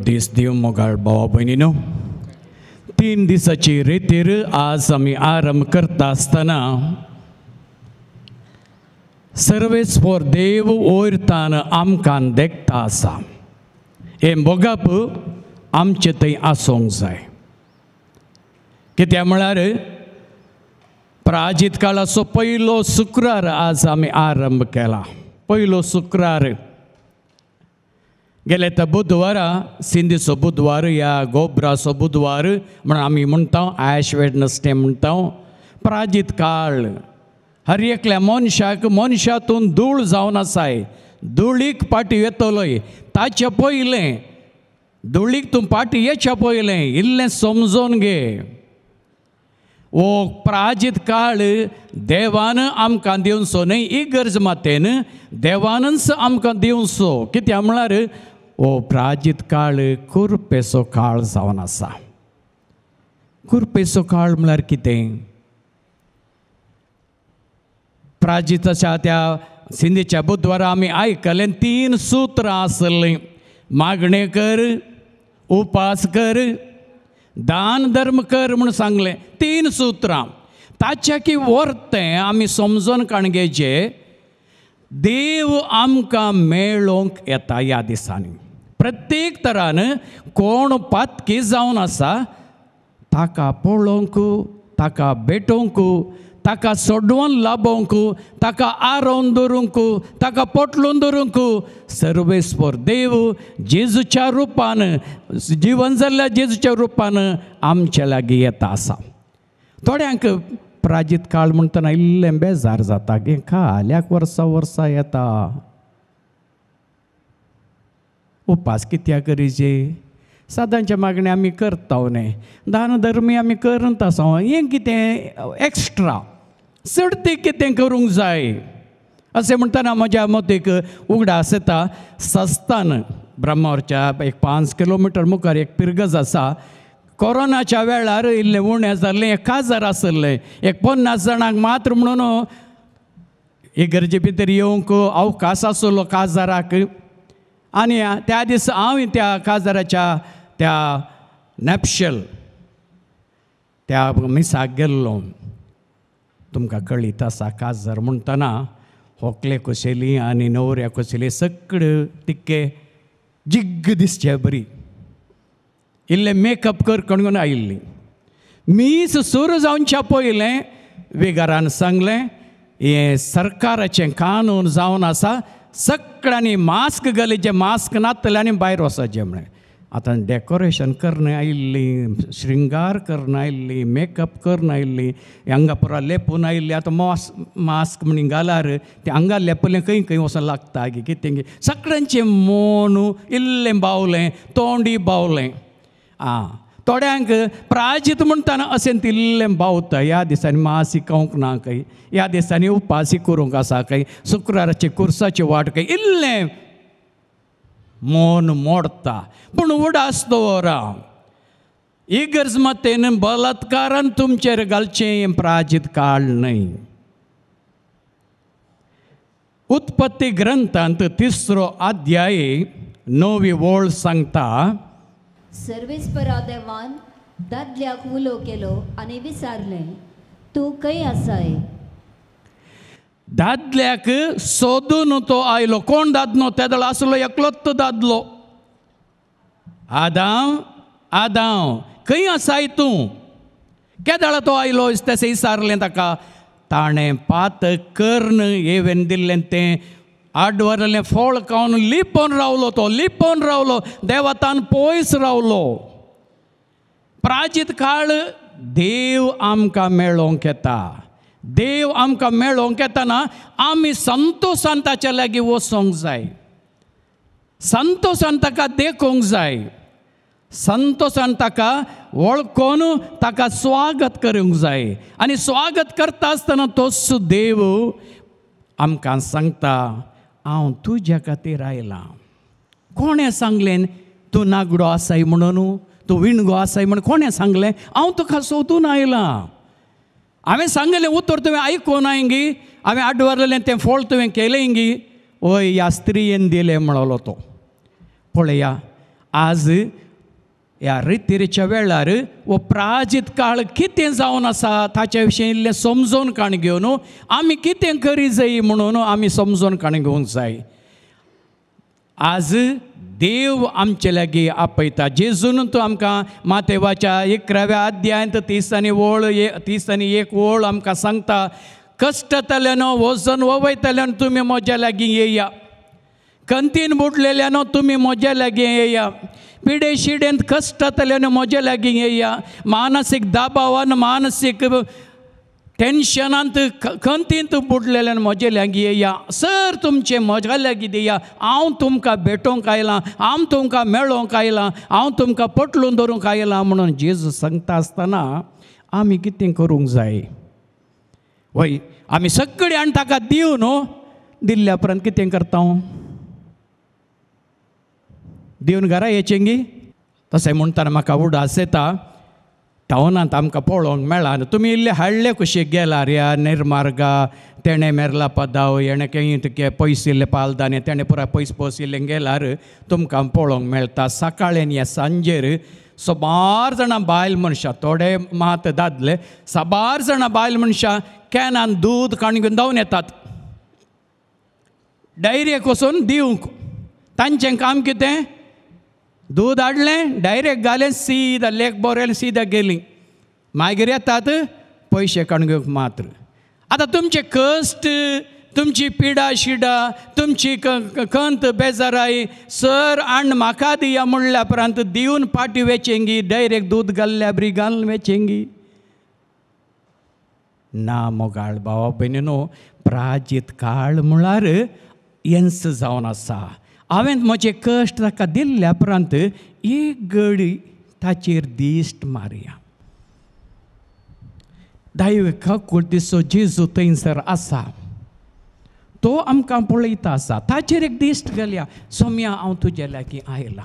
देश देव मोगाळ भावा बहिणीनो तीन दिसाची रेतेर आज आम्ही आरंभ करता असताना सर्वेस देव ओयरतान आमकां देखता आसा हे मोगाप आमचे थंय आसूंक जाय कित्या म्हळ्यार प्राजीत काळाचो पयलो शुक्रार आज आमी आरंभ केला पयलो शुक्रार गेले तर बुधवारा सिंधी बुधवार या गोब्रासो बुधवार म्हण आमी म्हणटा आयश वेडनसडे म्हणटा प्राजीत काळ हर एकल्या मनशाक मनशातून धूळ जावन आसाय धुळीक पाटी येतलोय ताचे पयलें धुळीक तूं पाटी येच्या पयलें इल्लें समजून घे वो प्राजीत काळ देवान आमकां दिवचो न्हय इगर्ज मातेन देवानच आमकां दिवचो कित्या म्हळ्यार ओ प्राजीत काळ कुरपेसो काळ जावन आसा कुरपेसो काळ म्हळ्यार कितें प्राजीताच्या त्या सिंधीच्या बुधवारा आमी आयकलें तीन सुत्रां आसलीं मागणें कर उपास कर दान धर्म कर म्हूण सांगलें तीन सुत्रां ताच्या की वर्तें आमी समजून काणगेचें देव आमकां मेळोंक येता ह्या दिसांनी प्रत्येक तरान कोण पातकी जावन आसा ताका पळोवंक ताका भेटोवंक ताका सोडवून लाभोवंक ताका आरोवन दवरूंक ताका पोटलून दवरूंक सर्वेस्वर देव जेजूच्या रुपान जीवन जाल्ल्या जेजूच्या रुपान आमच्या लागीं येता आसा थोड्यांक प्राजीत काळ म्हणताना इल्ले बेजार जाता गे खाल्याक वर्सा वर्सा येता उपास कित्या करीचे सदांचे मागणे आमी करता न्हय दान धर्मी आमी करता सो हें कितें एक्स्ट्रा ते कितें करूंक जाय असे म्हणटना म्हज्या मतीक उगडास येता सस्तान ब्रह्मावरच्या एक पांच किलोमिटर मुखार एक पिरगज आसा कोरोनाच्या वेळार इल्लें उणें जाल्लें एक काजार आसलें एक पन्नास जाणांक मात्र म्हणून गरजे भितर येवंक अवकाश आसलो काजाराक आनी त्या दीस हांव त्या काजाराच्या त्या नॅपशल त्या मिसाक गेल्लो तुमकां कळीत आसा काजार म्हणटना व्हंकले कुशेली आनी नवऱ्या कुशेली सगळे तिक्के जिग्ग दिसचे बरी मेकअप कर कणगण आयिल्लीं मीस सुरू जावन पयलें वेगारान सांगलें हें सरकाराचें कानून जावन आसा सगळ्यांनी मास्क जे मास्क आनी भायर वचचें म्हणलें आतां डेकोरेशन करून आयिल्ली श्रृंगार करून आयिल्ली मेकअप करून आयिल्ली हांगा पुरा लेपून आयिल्ली आतां मास्क मास्क म्हण घालार ते हांगा लेपलें खंय खंय वचोन लागता की कितें गे सगळ्यांचें मोन इल्लें बावलें तोंडी बावलें आं थोड्यांक प्रायजीत म्हणटाना अशें दिल्लें बावता ह्या दिसांनी मासी शिकोवंक ना खंय ह्या दिसांनी उपासी करूंक आसा काय शुक्राराचे कुर्साची वाट काय इल्लें मोन मोडता पूण उडास दवरा इगर्ज मतेन बलात्कारान तुमचेर घालचें प्राजीत काळ न्हय उत्पत्ती ग्रंथांत तिसरो अध्यायी नवी ओळ सांगता सर्वेस्परा देवान दादल्याक उलो केलो आनी विचारलें तूं खंय आसाय दादल्याक सोदून तो आयलो कोण दादलो तेदळ आसलो एकलोच दादलो आदांव आदांव खंय आसाय तूं केदळ तो आयलो तशें इसारलें ताका ताणें पात कर्ण हेवेन दिल्लें तें आडवरले फोळ खावन लिपोवन रावलो तो लिपोवन रावलो देवतान पयस रावलो प्राचीत काळ देव आमकां मेळोंक येता देव आमकां मेळोंक येताना आमी संतोषान ताच्या लागीं वसोंक जाय संतोषान ताका देखूंक जाय संतोषान ताका वळखून ताका स्वागत करूंक जाय आनी स्वागत करता आसतना तोच देव आमकां सांगता हांव तुज्या खातीर आयलां कोणें सांगलें तूं नागडो आसाय म्हणून तूं विणगो आसाय म्हण कोणें सांगलें हांव तुका सोदून आयलां हांवें सांगलें उतर तुवें आयकून आयंगी हांवें आडवरलें तें फोळ तुवें केलें इंगी हय ह्या स्त्रियेन दिलें म्हणलो तो पळया आज ह्या रितीरेच्या वेळार वो प्राजीत काळ कितें जावन आसा ताच्या विशीं इल्लें समजोन काण घेवन आमी कितें करी जायी म्हणून आमी समजोवन काण घेवंक जाय आज देव आमचे लागीं आपयता जेजून तूं आमकां मातेवाच्या इकराव्या अध्यायांत तीस आनी ओळ तीस आनी एक ओळ आमकां सांगता कश्टतल्यान वजन ववयतल्यान तुमी म्हज्या लागीं येया कंतीन बुडलेल्यान तुमी म्हज्या लागीं येया पिडे शिडे अंत कष्ट तल्याने मजे लागिंग अय्या मानसिक दाबावानं मानसिक टेन्शन अंत खंतींत बुडलेल्यान मजे लागी सर तुमचे मजा लागी दिया हांव तुमकां भेटोवंक आयलां हांव तुमकां मेळोवंक आयलां हांव तुमकां पटलून धरूंक आयलां म्हणून जेजू सांगता आसतना आमी कितें करूंक जाय वय आमी सगळीं आनी ताका दिवं न्हू दिल्ल्या उपरांत कितें करता हांव दिवन घरा येचेंगी तशें म्हणटना म्हाका उडास येता टावनांत आमकां पळोवंक मेळ्ळा तुमी इल्ले हाडले कुशीक गेला रे निर्मार्गा तेणें मेरला पदाव येणे कें तुगे पयस इल्ले पालदाने तेणें पुराय पयस पयस इल्लें गेल्यार तुमकां पळोवंक मेळटा सकाळीन या सांजेर सबार जाणां बायल मनशां थोडे मात दादले साबार जाणां बायल मनशां कॅनान दूद काण घेवन धांवन येतात डायरेक वचून दिवंक तांचें काम कितें दूद हाडलें डायरेक्ट घालें सीद लेख बोरेल सीदा गेलीं मागीर येतात पयशे काडून घेवंक मात्र आतां तुमचे कश्ट तुमची पिडा शिडा तुमची खंत बेजाराई सर आण म्हाका दिया म्हणल्या उपरांत दिवन पाटी वेचेंगी डायरेक्ट दूद घाल्ल्या बरी घालून वेचेंगी ना मोगाळ भावा न्हू प्राजीत काळ म्हळ्यार येंस जावन आसा हांवें म्हजें कश्ट ताका दिल्ल्या उपरांत एक गडी ताचेर दिश्ट मारया दिसो कुर्तीचो जेजू थंयसर आसा तो आमकां पळयता आसा ताचेर एक दिश्ट गेल्या सोम्या हांव तुज्या लागीं आयलां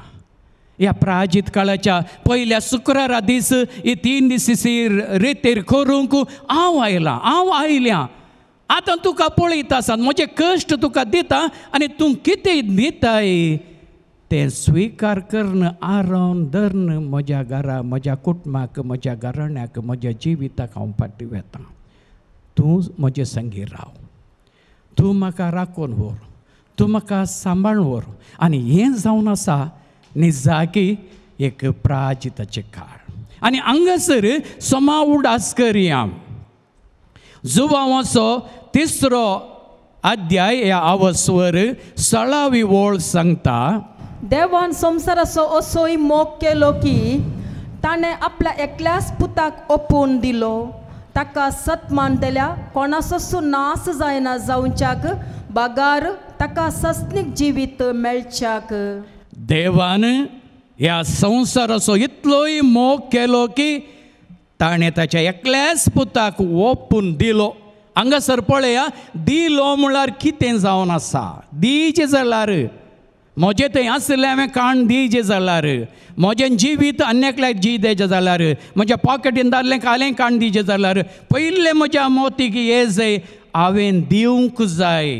ह्या प्राजीत काळाच्या पयल्या शुक्रारा दीस ही तीन दिसीर रेतेर करूंक हांव आयलां हांव आयल्यां आतां तुका पळयता आसा म्हजे कश्ट तुका दिता आनी तूं कितें न्हिताय तें स्विकार करन आरावन धरन म्हज्या घरा म्हज्या कुटुंबाक म्हज्या घराण्याक म्हज्या जिविताक हांव फाटी वेता तूं म्हजे संगी राव तूं म्हाका राखून व्हर तूं म्हाका सांबाळून व्हर आनी हें जावन आसा निजाकी एक प्राजिताचें काळ आनी हांगासर समा उडास करया जुबावाचो तिसरो अध्याय ह्या आवसवर सळावी ओळ सांगता देवान संसाराचो असोय मोग केलो की ताणें आपल्या एकल्याच पुताक ओपून दिलो ताका सत्मान दिल्या कोणाचो नास जायना जावच्याक बागार ताका सस्नीक जिवीत मेळच्याक देवान ह्या संवसाराचो इतलोय मोग केलो की ताणें ताच्या एकल्याच पुताक ओपून दिलो हांगा सर पळया दिलो म्हळ्यार कितें जावन आसा दिजें जाल्यार म्हजें थंय आसले हांवें काण दिजें जाल्यार म्हजें जिवीत अन्यकल्याक जिदेजें जाल्यार म्हज्या पॉकेटीन दादलें कालें काण दिजें जाल्यार पयलें म्हज्या मोतीक ये जाय हांवें दिवंक जाय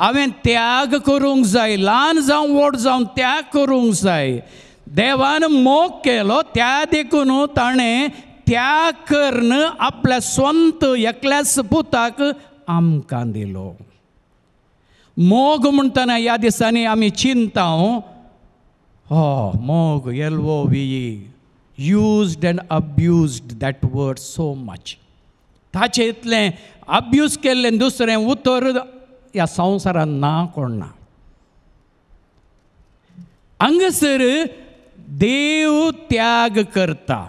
हांवें त्याग करूंक जाय ल्हान जावं व्हड जावन त्याग करूंक जाय देवान मोग केलो त्या देखून ताणें कर्ण आपल्या स्वंत एकल्या पुताक आमकां दिलो मोग म्हणटना ह्या दिसांनी आमी चिंता हो, हो मोग एलवो we used and abused that word so much ताचें इतलें अब्यूज केल्लें दुसरें उतर ह्या संवसारांत ना कोण ना हांगासर देव त्याग करता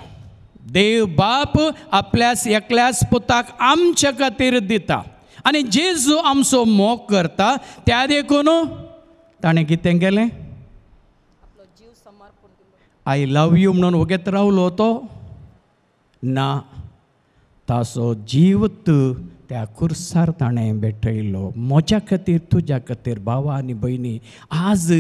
देव बाप आपल्यास एकल्यास पुताक आमच्या खातीर दिता जे जो आमचो मोग करता त्या देखून ताणें कितें केलें आय लव यू म्हणून वगेत रावलो तो ना ताचो जीव त्या खुर्सार ताणें भेटयलो म्हज्या खातीर तुज्या खातीर भावा आनी भयणी आज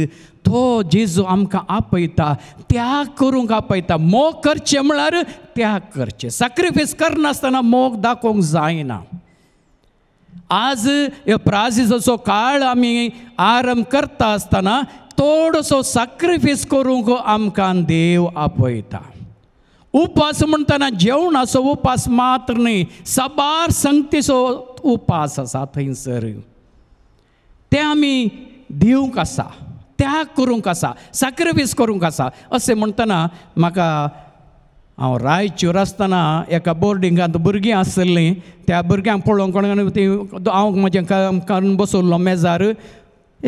तो जेजू आमकां आपयता त्याग करूंक आपयता मोग करचें म्हळ्यार त्याग करचें सॅक्रिफायस करनासतना मोग दाखोवंक जायना आज प्राजिजोचो काळ आमी आरंभ करता आसतना थोडोसो सॅक्रिफायस करूंक आमकां देव आपयता उपास म्हणताना जेवण असो उपास मात्र न्हय साबार संगतीचो उपास असा थंयसर ते आम्ही दिवंक आसा त्याग करूंक आसा सॅक्रिफायस करूंक आसा असे म्हणटना म्हाका हांव रायचूर आसतना एका बोर्डिंगांत भुरगीं आसलीं त्या भुरग्यांक पळोवंक कोणाक ती हांव म्हजें करून बसवलो मेजार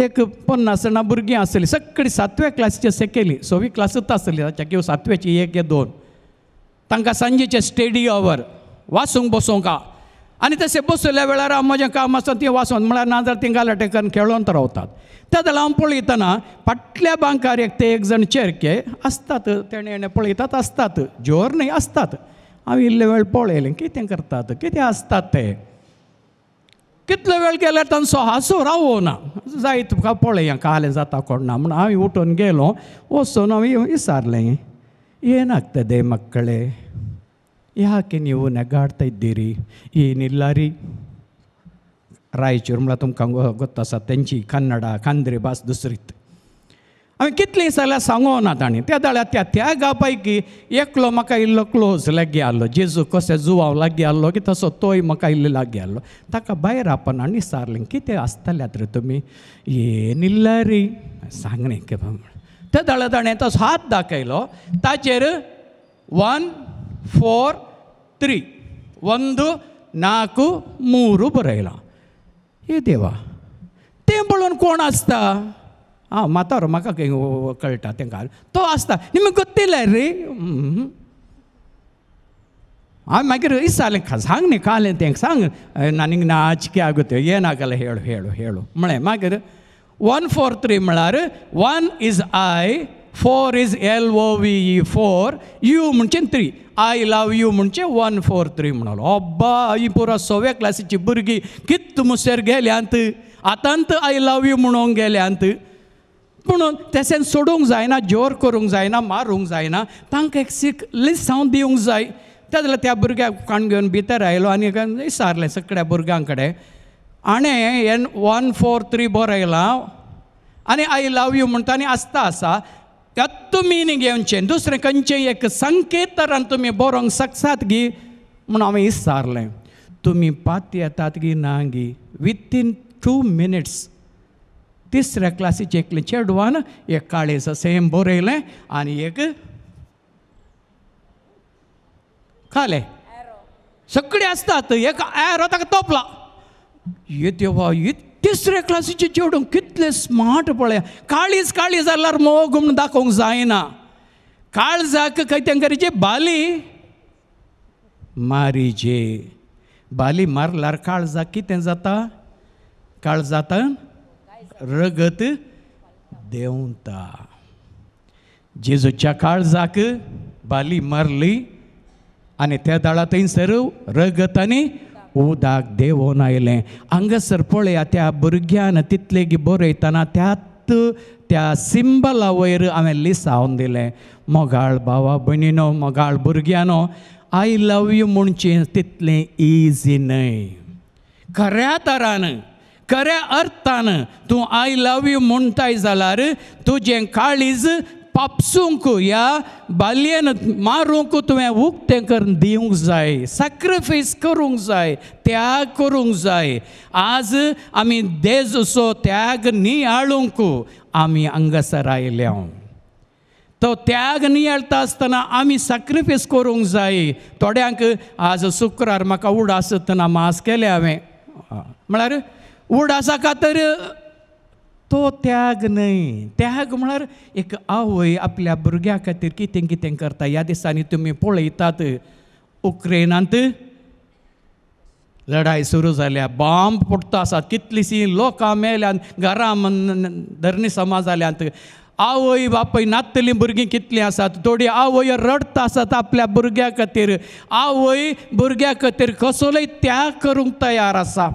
एक पन्नास जाणां भुरगीं आसलीं सगळीं सातव्या क्लासीची अशें केली सव्वी क्लासूच आसली ताच्या किंवा सातव्याची एक दोन तांकां सांजेचे स्टेडी आवर वासूंक बसोंक आनी तशें बसयल्या वेळार हांव म्हजें काम आसता तें वासोन म्हळ्यार नाजाल्यार तीं गालाटेकान खेळोन रावतात जाल्यार हांव पळयतना फाटल्या बांकार एक ते एक जाण चेरके आसतात तेणे हेणें पळयतात आसतात जोर न्हय आसतात हांव इल्ले वेळ पळयलें कितें करतात कितें असतात ते कितलो वेळ गेल्यार तांचो हांसो रावो ना जाय तुका पळय जाता कोण ना म्हण हांव उठून गेलो वचून हांवें विचारलें येनाक ते दे मक्कळे ಯಾಕೆ ನೀವು ನೆಗ್ಗಾಡ್ತಾ ಇದ್ದೀರಿ ಏನಿಲ್ಲ ರೀ ರಾಯಚೂರು ಮಳ ತುಂಬ ಕಂಗೋ ಗೊತ್ತಾ ಸತ್ತೆಂಚಿ ಕನ್ನಡ ಕಂದ್ರಿ ಬಾಸ್ ದುಸರಿತ್ತು आमी कितली सगळ्या सांगों ना ताणें त्या दाळ्या त्या त्या गा पैकी एकलो म्हाका इल्लो क्लोज लागीं आहलो जेजू कशें जुवाव लागीं आहलो की तसो तोय म्हाका इल्लो लागीं आहलो ताका भायर आपण आनी विचारलें कितें आसताल्यात रे तुमी येन इल्ला रे सांगणें त्या दाळ्या ताणें तो हात दाखयलो ताचेर वन ಫೋರ್ ತ್ರೀ ಒಂದು ನಾಲ್ಕು ಮೂರು ಬರೋಲ್ಲ ಏ ದೇವ ತೇಂಬಳನ್ ಕೋಣ ಆಸ್ತಾ ಹಾಂ ಮಾತಾವ್ರ ಮಗ ಕಳ್ಟ ತೆಂಗ ತೋ ಆಸ್ತಾ ನಿಮಗೆ ಗೊತ್ತಿಲ್ಲ ರೀ ಆಮೇಲೆ ಮಾಗಿರು ಈ ಸಾಲ ಸಾಂಗ್ ನೀ ಕಾಲ ಅಂತ ಹೆಂಗೆ ಸಾಂಗ್ ನನಗೆ ನಾಚಿಕೆ ಆಗುತ್ತೆ ಏನಾಗಲ್ಲ ಹೇಳು ಹೇಳು ಹೇಳು ಮಳೆ ಮಾಗಿರು ಒನ್ ಫೋರ್ ತ್ರೀ ಮಳಾರು one is I four is L O V E four you म्हणजे थ्री आय लव यू म्हणजे वन फोर थ्री म्हणलो अब्बा ही पुरा सव्या क्लासीची भुरगीं कित मुसेर गेल्यांत आतांत आय लव यू म्हणूंक गेल्यांत म्हणून तेसेन सोडूंक जायना जोर करूंक जायना मारूंक जायना तांकां एक सीख लिस्ट हांव दिवंक जाय त्या जाल्यार त्या भुरग्याक काण घेवन भितर आयलो आनी विचारलें सगळ्या भुरग्यां कडेन हाणें हें वन फोर थ्री बरयलां आनी आय लव यू म्हणटा आनी आसता आसा त्यात तुम्ही घेऊनचे दुसरे खंचे एक संकेत तुम्ही बरोवंक शकतात गी म्हणून हांवें विचारले तुम्ही पात येतात गी ना गी इन टू मिनिट्स तिसऱ्या क्लासीचे एकले चेडवान एक काळेस सेम बरयलें आनी एक खाले सगळे असतात एक ताका तोपला वा युद्ध तिसरे क्लासीचे चेडूंक कितले स्मार्ट पळया काळीज काळीज जाल्यार मोग म्हूण दाखोवंक जायना काळजाक खंय तेंकरीचे बाली मारीजे बाली मारल्यार काळजाक कितें जाता काळजातान रगत देंवता जेजूच्या काळजाक बाली मारली आणि त्या दाळा थंयसर रगत आनी उदाक देंवोन आयले हंगसर पळया त्या भुरग्यान तितलेगी बरयतना त्यात त्या सिंबला वयर हांवें लिसावन दिलें मोगाळ भावा भयणीनो मोगाळ भुरग्यानो आय लव यू म्हणचें तितलें इजी न्हय खऱ्या तरान खऱ्या अर्थान तूं आय लव यू म्हणटाय जाल्यार तुजें काळीज papsungku ya balian marungku tuwe wuk tengker diung जाय sacrifice करूंक जाय त्याग करूंक जाय आज आमी देज असो त्याग नियाळूंक आमी हांगासर आयल्या तो त्याग नियाळटा आसतना आमी सॅक्रिफायस करूंक जाय थोड्यांक आज शुक्रार म्हाका उड आसतना मास केलें हांवें म्हळ्यार उड आसा तर तो त्याग न्हय त्याग म्हळ्यार एक आवय आपल्या भुरग्या खातीर कितें कितें करता ह्या दिसांनी तुमी पळयतात उक्रेनांत लढाई सुरू जाल्या बॉम्ब पडटा आसात कितलीशी लोकां मेल्यान घरां समाज जाल्यांत आवय बापय नातली भुरगीं कितलीं आसात थोडी आवय रडता आसात आपल्या भुरग्या खातीर आवय भुरग्या खातीर कसलोय त्याग करूंक तयार आसा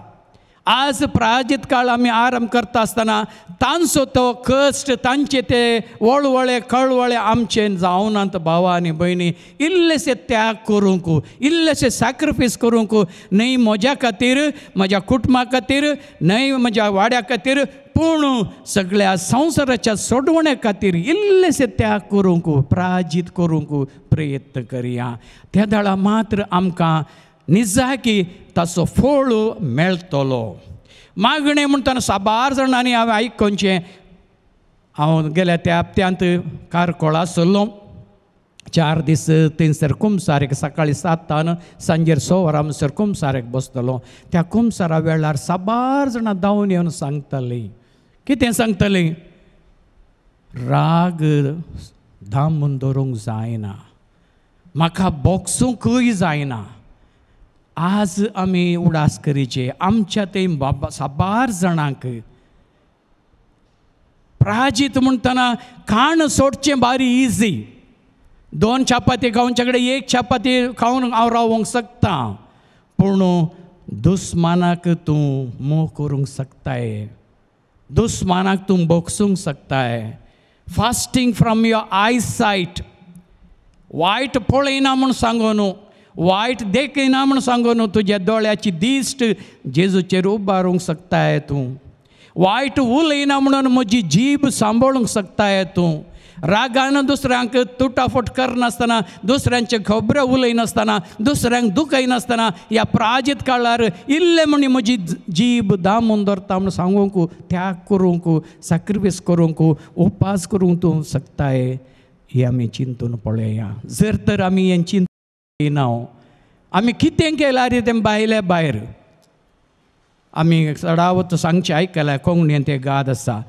आज प्राजित काळ आम्ही आराम करता असताना तांचो तो कष्ट तांचे ते वळवळे कळवळे आमचे आता भावा आनी भयणी इल्लेशे त्याग करूंक इल्लेशे सॅक्रिफीस करूंक न्हय म्हज्या खातीर म्हज्या कुटुंबा खातीर न्हय म्हज्या वाड्या खातीर पूण सगळ्या संवसाराच्या सोडवण्या खातीर इल्लेशे त्याग करूंक प्राजीत करूंक प्रयत्न करया त्या दळा मात्र आमकां की tas full meltolo. Magâne muntan sabarză nani ave ai conce au gele te apteant carcola sălom. चार दीस तीन सर कुमसारेक सकाळी सातान सांजेर सवार हांगसर कुमसारेक बसतलो त्या कुमसारा वेळार साबार जाणां धांवन येवन सांगतालीं कितें सांगतालीं राग धामून दवरूंक जायना म्हाका बोक्सूंकय जायना आज आम्ही उडास करीचे आमच्या ते बाबा साबार जणांक प्राजीत म्हणटना खाण सोडचे बारी इजी दोन चपाती खाऊनच्या कडेन एक चपाती खाऊन हांव रावोंक शकता पूण दुस्मानाक तूं मोग करूंक शकताय दुस्मानाक तूं बोक्सूंक शकताय fasting from your eyesight वायट पळयना म्हूण सांगो न्हू वायट देखिना म्हण सांगून तुज्या दोळ्याची दिश्ट जेजूचेर उबारूंक शकताय तूं वायट उलयना म्हणून म्हजी जीब सांबाळूंक शकताय तू रागान दुसऱ्यांक तुटाफट करनासतना दुसऱ्यांचे खोबरें उलयनासतना दुसऱ्यांक दुखयनासतना ह्या प्राजीत काळार इल्ले म्हणी म्हजी जीब दामून दरता म्हूण सांगूंक त्याग करूंक सॅक्रिफीस करूंक उपास करूंक तूं शकताय हे आमी चिंतून पळया जर तर आमी हें चिंत नांव आमी कितें केलां रे तें बायले भायर आमी सडावत सांगचें आयकलां कोंकणीन तें गाद आसा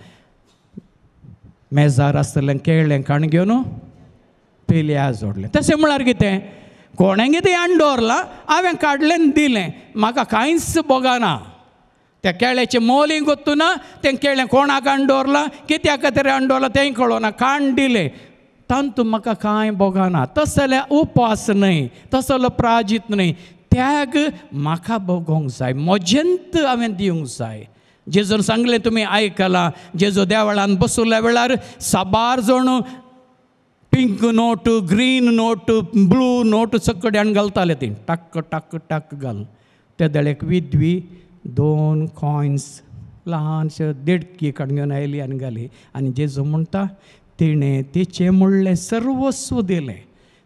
मेजार आसतलें केळ्ळें काणग्यो न्हू पेल्या जोडलें तशें म्हळ्यार कितें कोणेंगे तें याण दवरलां हांवें काडलें दिलें म्हाका कांयच बोगाना त्या केळ्याचें मोलीं गोत्तू ना तें केळें कोणाक हाण दवरलां कित्या खातीर हाण दवरलां तेंय कळोना काण दिलें तांतू म्हाका कांय बोगाना तस जाल्यार उपास न्हय तस जाल्यार प्राजीत न्हय त्याग म्हाका भोगोंक जाय मोजंत हांवें दिवंक जाय जेजून सांगलें तुमी आयकलां जेजू देवळान बसुल्या वेळार साबार जोण pink note green note blue note सकड्यान घालताले ती टाक टाक टाक घाल त्या देळेक विधवी दोन कॉयन्स ल्हानशे देड की काडून घेवन आयली आनी घाली आनी जेजू म्हणटा तिने तिचे मुळले सर्वस्व दिले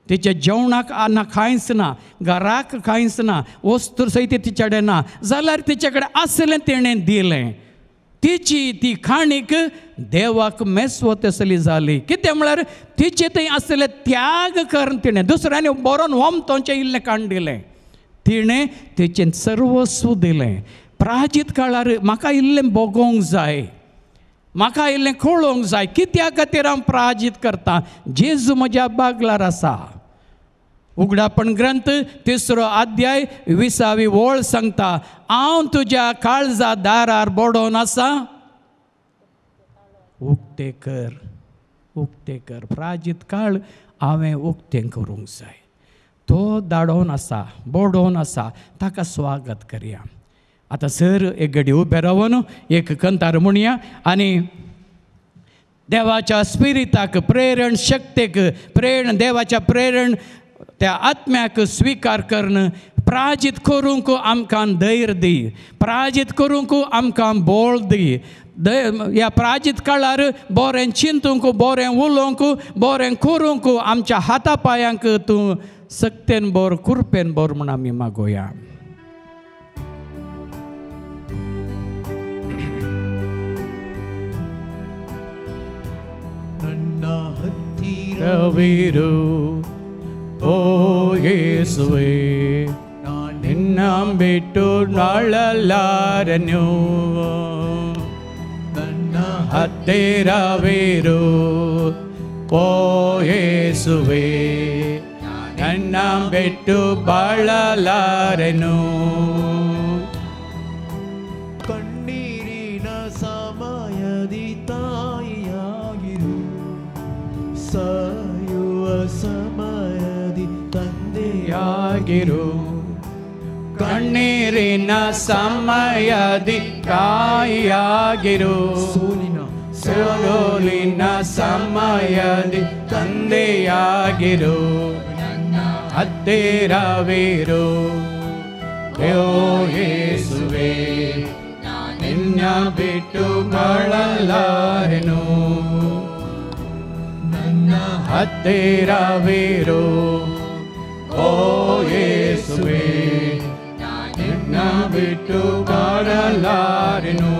तिच्या जेवणाक ना खांयच ना घराक खांयच ना वस्तू सहित तिच्याकडे ना जाल्यार तिचे असले आसलें दिले तिची ती खाणीक देवाक मेस्वत असली जाली कितें म्हळ्यार तिचे थंय असले त्याग करून तिणें दुसऱ्यांनी बरोवन तोंचे इल्लें काण दिलें तिणें तिचें सर्वस्व दिलें प्राचीत काळार म्हाका इल्लें बोगोंक जाय म्हाका इल्लें कळोवंक जाय कित्या खातीर हांव पराजीत करतां जेजू म्हज्या बागलार आसा उगडापण ग्रंथ तिसरो अध्याय विसावी वळ सांगता हांव तुज्या काळजा दारार बोडोवन आसा उक्ते कर उक्ते कर प्राजीत काळ हांवें उक्तें करूंक जाय तो दाडोवन आसा बोडोवन आसा ताका स्वागत करया आता सर एक गडी उभे रावन एक कंतार म्हणया आणि देवाच्या स्पिरिताक प्रेरण शक्तेक प्रेरण देवाच्या प्रेरण त्या आत्म्याक स्वीकार करण प्राजित करूंक आमकां धैर्य दी प्राजित करूंक आमकां बोळ दी ह्या प्राजीत काळार बोरें चिंतूंक बोरें उलोवंक बोरें करूंक आमच्या हाता पायांक तूं सक्तेन बोर कुरपेन बोर म्हूण आमी मागोया கவீரு ஓயேசுவே ನಾನು நின்னாம் ಬಿಟ್ಟು ನಾಳಲಾರನು ನನ್ನ ಹತ್ತಿರವಿರು ಓಯೇಸುವೆ ನನ್ನ ಬಿಟ್ಟು ಬಾಳಲಾರನು ಕಣ್ಣೀರಿನ ಸಮಯದಿ ತಾಯಿಯಾಗಿರು ಸ ತಾಯಿಯಾಗಿರು ಕಣ್ಣೀರಿನ ಸಮಯದಿ ತಾಯಿಯಾಗಿರು ಸೂಲಿನ ಸೋಲೋಲಿನ ಸಮಯದಿ ತಂದೆಯಾಗಿರು ಹತ್ತಿರವಿರು ಯೋಗಿಸುವೆ ನಿನ್ನ ಬಿಟ್ಟು ಬಳಲಾರೆನು ನನ್ನ नेटु गणो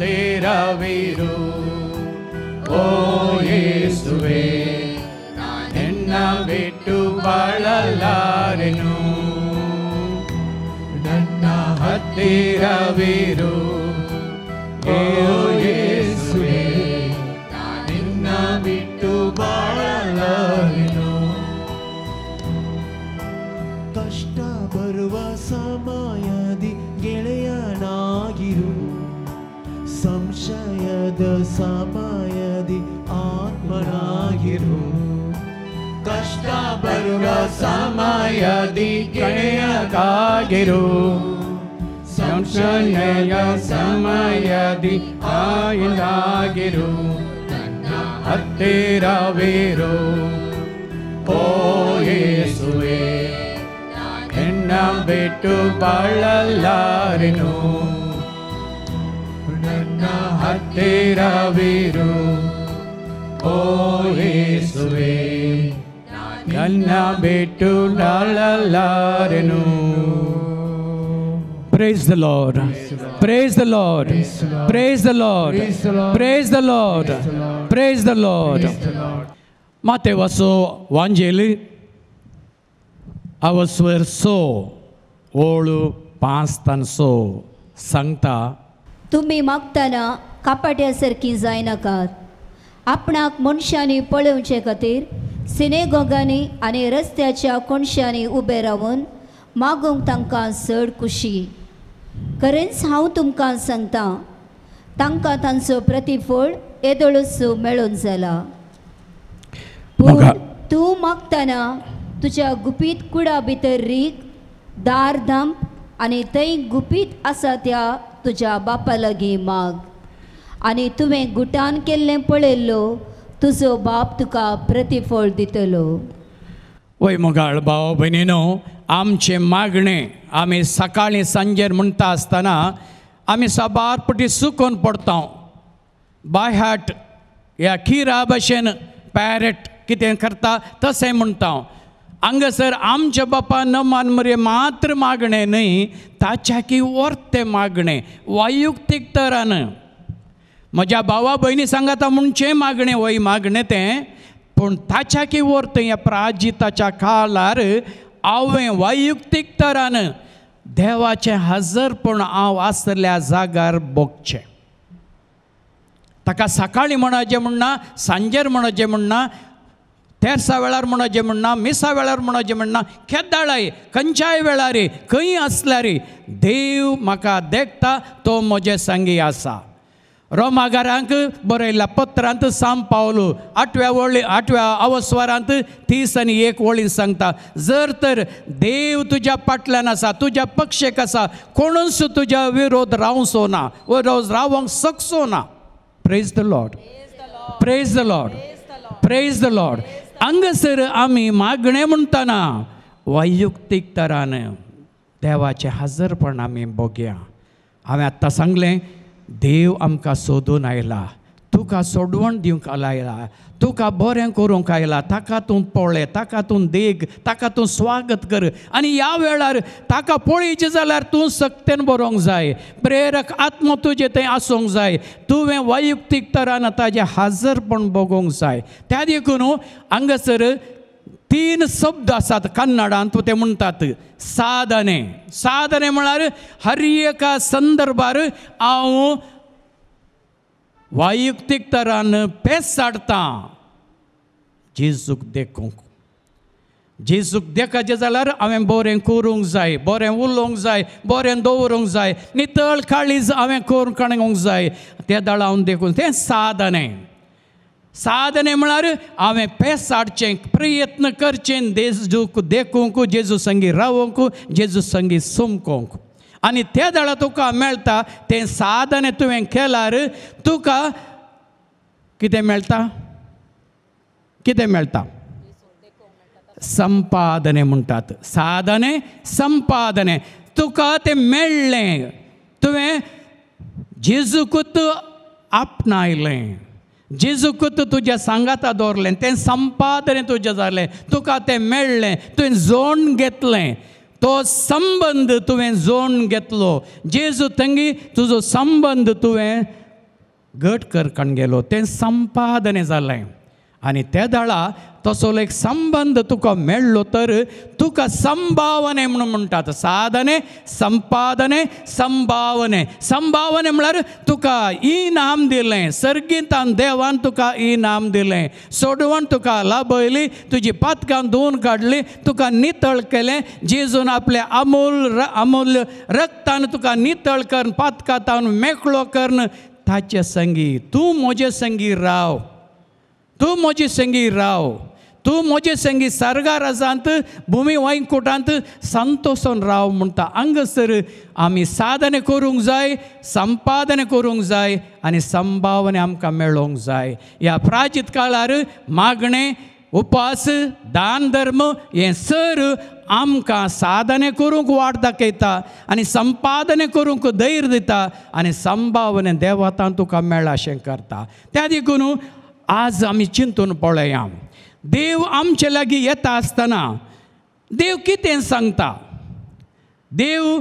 वीरु ओ ಬಿಟ್ಟು न ನನ್ನ ಹತ್ತಿರವಿರು ಓ ಸಮಯದಿ ಆತ್ಮನಾಗಿರು ಕಷ್ಟ ಬರುವ ಸಮಯದಿ ಗೆಳೆಯದಾಗಿರು ಸಂಶಯ ಸಮಯದಿ ಆಯನಾಗಿರು ಹತ್ತಿರವೇರು ಹತ್ತಿರವಿರು ಓಯೇಸುವೆ ಬಿಟ್ಟು ಬಾಳಲ್ಲಾರಿನೋ ಹತ್ತಿರವಿರು ಓ ಯೇಸುವೆ ನನ್ನ ಬಿಟ್ಟು ನಳಲಾರೆನು Praise the Lord. Praise the Lord. Praise the Lord. Praise the Lord. Praise the Lord. ಮತ್ತೆ ವಸು ವಾಂಜೇಲಿ ಅವಸ್ವರ್ ಸೋ ಓಳು ಪಾಂಸ್ತನ್ so ಸಂಗ್ತಾ तुम्ही मागताना कापाट्या सारकी जायनाकात आपणाक मनशांनी पळोवचे खातीर सिनेगोगांनी आणि रस्त्याच्या कोणशांनी उबे राहून मागूंक तांकां चड खुशी खरेंच हांव तुमकां सांगता तांकां तांचो प्रतिफळ येदोळूच मेळून जाला पूण तूं मागतना तुज्या गुपीत कुडा भितर रीख दार धाम आनी थंय गुपीत आसा त्या तुज्या बापा लागीं माग आनी तुवें गुटान केल्लें पळयल्लो तुजो बाप तुका प्रतिफळ दितलो वय मगाळ भाव भयणीनो आमचे मागणें आम्ही सकाळीं सांजेर म्हणटा आसतना आम्ही साबार पटी सुकोन पडता बाय या ह्या खिरा भशेन पॅरेट कितें करता तसें म्हणटा हांगासर आमच्या बापा न मान मरे मात्र मागणें न्हय ताच्या की वर्तें मागणें वायुक्तीक तरान म्हज्या भावा भयणी सांगाता म्हणचे मागणें वय मागणें तें पूण ताच्याकी तें ह्या प्राजिताच्या काळार हांवें वैयक्तीक तरान देवाचें हजरपण हांव आसल्या जाग्यार भोगचें ताका सकाळीं म्हणजे म्हणना सांजेर म्हणजे म्हणना तेरसा वेळार म्हणजे म्हणना मिसा वेळार म्हणजे म्हणना केदाळाय खंयच्याय वेळार खंय रे देव म्हाका देखता तो म्हजे सांगी आसा रोमागारांक बरयला पत्रांत साम पावलो आठव्या वळी आठव्या अवस्वरांत तीस आनी एक वळी सांगता जर तर देव तुज्या पाटल्यान आसा तुज्या पक्षेक आसा कोणूच तुज्या विरोध रावंक ना विरोध रावंक सकसो ना praise the lord praise the lord praise the lord हांगासर आमी मागणें म्हणटना वैयक्तीक तरान देवाचें हाजरपण आमी भोगया हांवें आतां सांगलें देव आमकां सोदून आयला तुका सोडवण दिवंक आयला तुका बरें करूंक आयला ताका तूं पळय ताका तूं देग ताका तूं स्वागत कर आनी ह्या वेळार ताका पळयचें जाल्यार तूं सक्तेन बरोवंक जाय प्रेरक आत्म तुजें थंय आसूंक जाय तुवें वैयक्तीक तरान ताजें हाजरपण भोगूंक जाय त्या देखून हांगासर तीन शब्द आसात कन्नडांत ते म्हणटात साधने साधने म्हळ्यार हर एका संदर्भार हांव वायुक्तीक तरान पेस हाडटां जेजूक देखूंक जेजूक देखाचें जाल्यार हांवें बरें करूंक जाय बरें उलोवंक जाय बरें दवरूंक जाय नितळ काळीज हांवें करून काणूंक जाय तें दळावन देखून तें साधनें సాధన ఏమన్నారు पेस हाडचे प्रयत्न करचे దేశకు देखूंक जेजू संगीत రావోంకు जेजू संगीत सुमकोंक आणि त्या दळा तुका मेळटा ते साधने तुवें केल्यार तुका कितें मेळटा कितें मेळटा संपादने म्हणटात साधने संपादने तुका ते मेळ्ळें तुवें जेजूकूत आपणायलें जेजूक तुज्या सांगाता दवरलें तें संपादनें तुजें जालें तुका तें मेळ्ळें तुवें जोण घेतलें तो संबंद तुवें जोण घेतलो जेजू तंगी तुजो संबंद तुवें घट करकण गेलो तें संपादने जालें आनी त्या दळा एक संबंध तुका मेळ्ळो तर तुका संभावने म्हणून म्हणटात साधने संपादने संभावने संभावने म्हळ्यार तुका इनाम दिलें सर्गीतान देवान तुका नाम दिलें सोडवण तुका लाभयली तुजी पातकां धुवन काडली तुका नितळ केलें जेजून आपले अमूल अमूल्य रक्तान तुका नितळ कर पातकां तावन मेकळो करन ताचे संगी तूं म्हजे संगी राव तूं म्हजी संगी राव तू म्हजें संगी सरगार भूमी भुमी वैंकुटांत संतोषन राव म्हणटा अंगसर आम्ही साधन करूंक जाय संपादन करूंक जाय आणि संभावने आमकां मेळोंक जाय ह्या प्राचीत काळार मागणे उपास दान धर्म हें सर आमकां साधने करूंक वाट दाखयता आनी संपादने करूंक धैर्य दिता आनी संभावने देवातान तुका मेळ्ळा करता त्या देखून आज आमी चिंतून पळयाम देव आमचे लागी येता आसतना देव कितें सांगता देव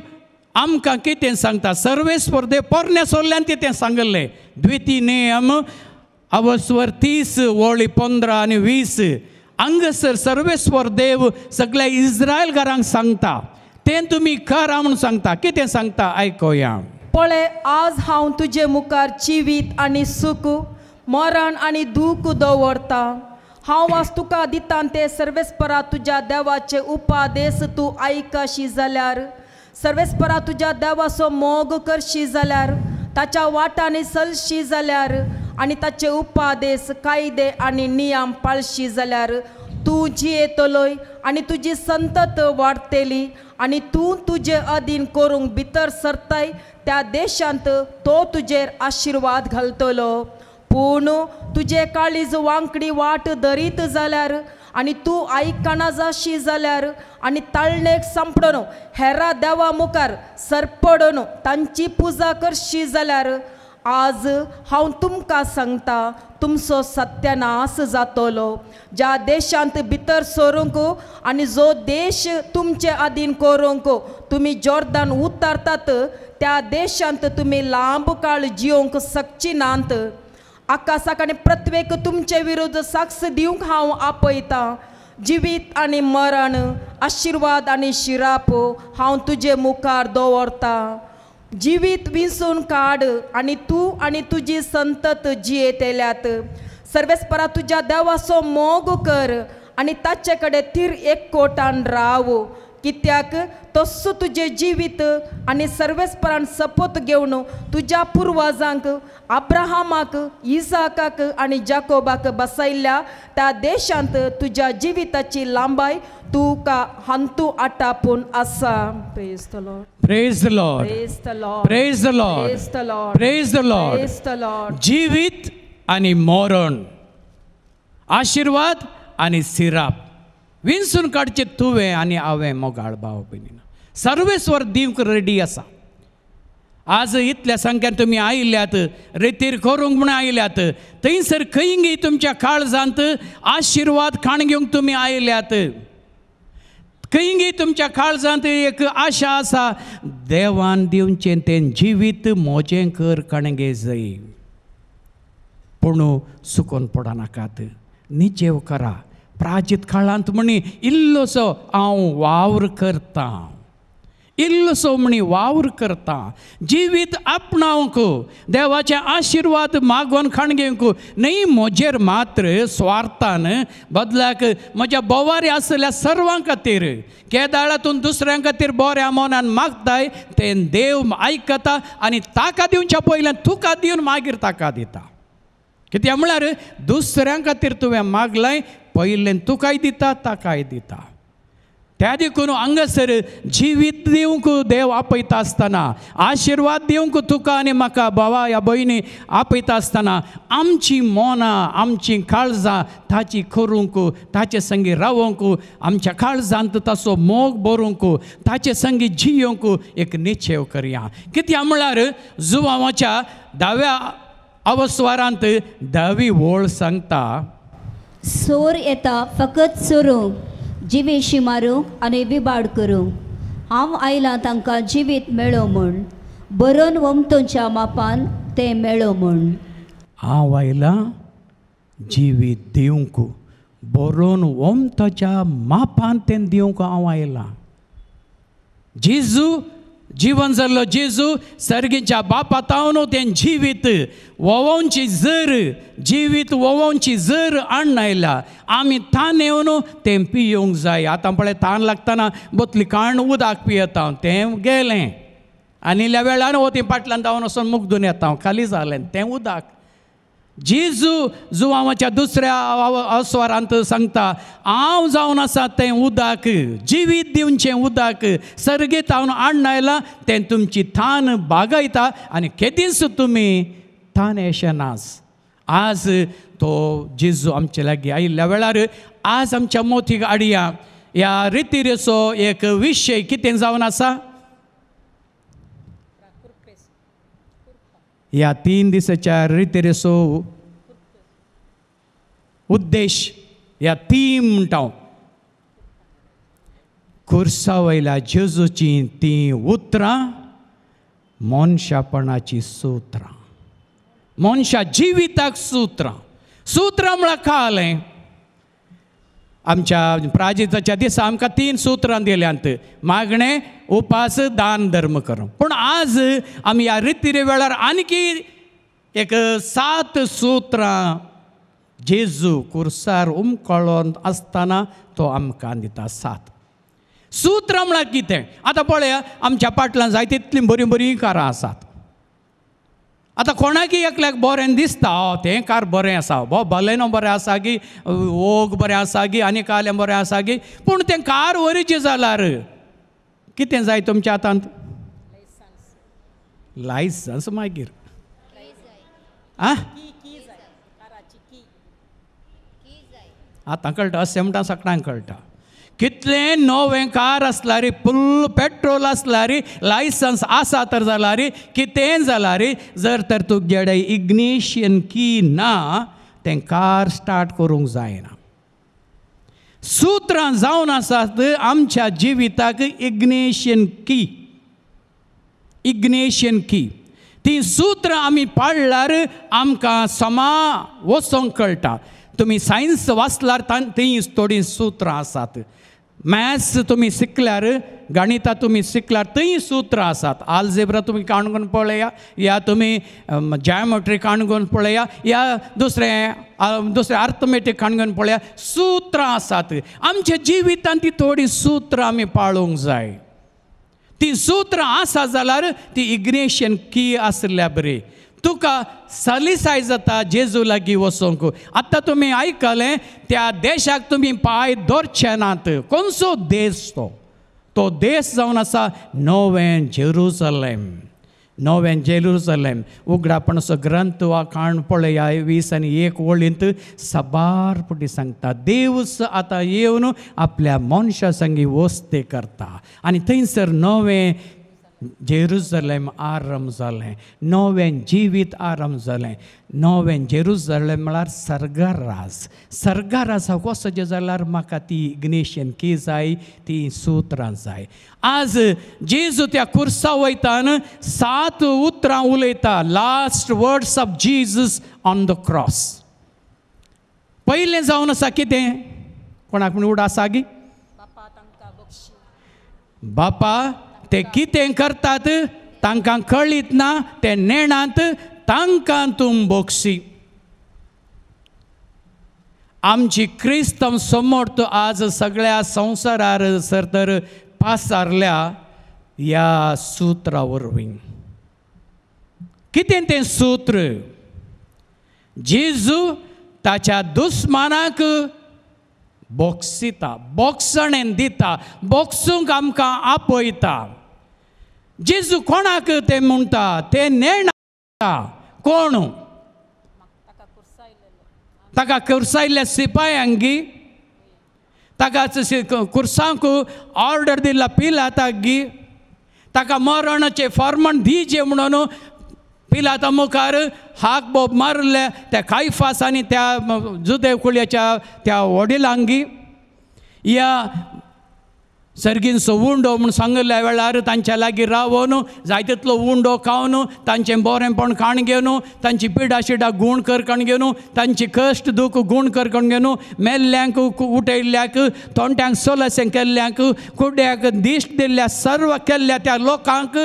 आमकां कितें सांगता सर्वेस्वर देव पोरण्या सोल्ल्यान कितें सांगले द्विती नेम अवस्वर तीस वळी पंदरा आनी वीस हांगासर सर्वेस्वर देव सगळ्या इस्रायल घरांक सांगता तें तुमी करा म्हूण सांगता कितें सांगता आयकोया पळय आज हांव तुजे मुखार जिवीत आनी सुख मरण आनी दूख दवरता हांव तुका दितां ते सर्वेस्परा तुझ्या देवाचे उपादेश तू आयकाशी जाल्यार सर्वेस्परा तुझ्या देवाचो मोग करशी जाल्यार ताच्या वाटांनी चलशी जाल्यार आणि ताचे उपादेश कायदे आणि नियम पाळशी जाल्यार तूं येतलोय आनी तुझी संतत वाढतेली आनी तू तुजे अधीन करूंक भितर सरताय त्या देशांत तो तुजेर आशीर्वाद घालतलो पूण तुजे काळीज वांकडी वाट दरीत जाल्यार आनी तू आयकना जाशी जाल्यार आनी ताळणेक सांपडन हेरा देवा मुखार सरपडून तांची पुजा करशी जाल्यार आज हांव तुमकां सांगता तुमचो सत्यनाश जातलो ज्या देशांत भितर सोरूंक आनी जो देश तुमचे आदीन करूंक तुमी जोर्दान उतारतात त्या देशांत तुमी लांब काळ जिवंक शकची नात आणि प्रत्येक तुमचे विरुद्ध साक्ष दिवंक हांव आपयता जिवीत आणि मरण आशीर्वाद आणि शिराप हांव तुझे मुखार दवरता जिवीत विसून काड आणि तू आणि तुझी संतत जियेतेल्यात सर्वेस्परा तुझ्या देवासो मोग कर आणि ताचे कडेन एक कोटान राव कित्याक तस्सू तुझे जीवित आणि सर्वेस्परान सपोत घेवन तुज्या पुर्वजांक अब्रहामाक इसाकाक आणि जाकोबाक बसयल्या त्या देशांत तुज्या जिविताची लांबाय तुका हंतू आटा पूण आसा praise the lord praise the lord praise the lord praise the lord praise the lord praise जिवीत आणि मरण आशीर्वाद आणि सिराप विंचून काडचे तुवें आनी हांवें मोगाळ भाव भयणीन सर्वेस्वर दिवंक रेडी आसा आज इतल्या संख्यान तुमी आयिल्ल्यात रेतीर करूंक म्हूण आयिल्ल्यात थंयसर खंय तुमच्या काळजांत आशिर्वाद खाण घेवंक तुमी आयल्यात खंय तुमच्या काळजांत एक आशा आसा देवान दिवचें तें जिवीत मोजें कर कणगे जै पूण सुकोन पडनाकात निजेव करा प्राजित ಕಾಳ म्हणी इल्लोसो हांव वावर करतां इल्लोसो म्हणी वावर करतां जिवीत आपणावंक देवाचे आशिर्वाद मागोन खाणगेंक न्ही म्हजेर मात्र स्वार्थान बदलाक म्हज्या बोवारी आसल्या सर्वां खातीर केदाळातून दुसऱ्यां खातीर बोऱ्या मोनान मागताय ते देव आयकता आनी ताका दिवच्या पयल्यान तुका दिवन मागीर ताका दिता कित्याक म्हळ्यार दुसऱ्यां खातीर तुवें मागलाय पयलेन तुकाय दिता ताकाय दिता त्या देखून हांगासर जिवीत दिवंक देव आपयता आसतना आशिर्वाद दिवंक तुका आनी म्हाका भावा ह्या भयणी आपयता आसतना आमची मोना आमची काळजां ताची करूंक ताचे संगी रावंक आमच्या काळजांत ताचो मोग भरूंक ताचे संगी जियोंक एक निश्चय करया कित्या म्हळ्यार जुवांवाच्या दाव्या अवस्वारांत दावी वळ सांगता सोर येता फकत सोरूंक जिवेशी मारूंक आनी विबाड करूंक हांव आयलां तांकां जिवीत मेळो म्हूण बरोवन वमतोच्या मापान तें मेळो म्हूण हांव आयलां जिवीत दिवंक बरोवन वमतच्या मापान ते दिवंक हांव आयलां जेजू जीवन जल्लो जेजू सर्गीच्या बापाता न ते जीवित ववची जर जीवित ओवंची जर आणला आम्ही थान येऊन ते पियोंक जाय आतां पळय थान लागतना बोतली काण उदक पियेता ते गेले आणि इल्या वेळा व ते पाटला मुख मुग्धून येता खाली झाले ते उदक जेजू जुवाच्या दुसऱ्या अस्वरांत सांगता हांव जावन आसा तें उदक जिवीत दिवचें उदक सर्गीत हांव आण आयलां तें तुमची थान बागयता आनी केदीस तुमी थान येशे नास आज तो जेजू आमचे लागीं आयिल्ल्या वेळार आज आमच्या मोतीक आडया ह्या रितीरेचो एक विशय कितें जावन आसा या तीन दिसाच्या रितेरेसो उद्देश या म्हणटा खुर्सा वयल्या जेजूची तीं उतरां मनशापणाची सुत्रां मनशा जिविताक सुत्रां सुत्रां म्हळ्यार खालें आमच्या प्राजिताच्या दिसा आमकां तीन सुत्रां दिल्यांत मागणें उपास दान धर्म करप पूण आज आमी ह्या रिती वेळार आणखी एक सात सुत्रां जेजू कुर्सार उमकळोन आसतना तो आमकां दिता सात सूत्र म्हळ्यार कितें आतां पळया आमच्या पाटलान जाय तितलीं बरीं बरीं कारां आसात आतां कोणाक एकल्याक बरें दिसता हो तें कार बरें आसा बो हो, बलेनो बरें आसा गी ओग बरें आसा गी आनी कालें बरें आसा गी पूण तें कार वरीचें जाल्यार कितें जाय तुमच्या हातांत लायसन्स मागीर आं आतां कळटा म्हणटा सकटांक कळटा कितले नोवें कार रे फुल्ल पेट्रोल रे लायसन्स आसा तर रे कितें रे जर तर तुगेडे इग्निशन की ना ते कार स्टार्ट करूंक जायना सुत्रां जावन आसात आमच्या जिविताक इग्नेशियन की इग्नेशन की ती सुत्रां आमी पाळ्ळार आमकां समा वचोंक कळटा तुमी सायन्स वाचल्यार थंय थोडीं सुत्रां आसात मॅथ्स तुम्ही शिकल्यार गणिता तुम्ही शिकल्यार थंय सूत्र आसात आलझेब्रा तुमी काणकोण पळया या तुमी जॅमेट्री काणगोण पळया या दुसरे दुसरे आर्थमेटीक काणकोण पळया सूत्र आसात आमच्या जिवितांत ती थोडी सूत्र आमी पाळूंक जाय ती सूत्र आसा जाल्यार ती इग्नेशियन की आसल्या बरी तुका सलिसाय जाता जेजू लागी वसोंक आतां तुमी आयकलें त्या देशाक तुमी पांय धरचे नात कोणसो देश तो तो देश जावन आसा नोवें जेरुसलेम नोवें जेरुसलेम उगडापणाचो ग्रंथ वा खाण पळया वीस आनी एक वळींत साबार सांगता देवस आतां येवन आपल्या मनशा सांगी वस्ते करता आनी थंयसर नवें जेरुजले आराम झाले नव्यान जिवीत आराम झाले नव्यान म्हळ्यार झाले म्हणाऱ्या कसो सर्गारासा जाल्यार म्हाका ती इग्नेशियन की जाय ती सुत्रां आज जेजू त्या खुर्सा वैताना सात उतरां उलयता last words of Jesus on the cross पहिले जाऊन असा किती कोणाके उडासा बापा ते कितें करतात तांकां कळीत ना ते नेणात तांकां तूं बोक्षी आमची क्रिस्तम समर्थ आज सगळ्या संवसारार सर तर पासारल्या ह्या सुत्रा वरवीं कितें तें सूत्र जेजू ताच्या दुस्मानाक बोक्सिता बोक्सणेन दिता बोक्सूंक आमकां आपयता जेजू कोणाक ते म्हणता ते नेणा कोण ताका कुर्सायल्ल्या सिपायांगी ताका कुर्सांक ऑर्डर दिला पिलाताी ताका मरणचे फॉर्मन दिन पिलाता मुखार हाक बोब मारले त्या जुदेव कुळ्याच्या त्या वडिलांगी या सर्गीन सो उंडो म्हूण सांगिल्ल्या वेळार तांच्या लागीं रावन तितलो उंडो खावन तांचें बोरेंपण खाण घेवन तांची पिडा शिडा गूण करकण घेवन तांची कश्ट दूख गूण करकण घेवन मेल्ल्यांक उठयल्ल्याक तोंड्यांक सोलसें केल्ल्यांक कुड्याक दिश्ट दिल्ल्या सर्व केल्ल्या त्या लोकांक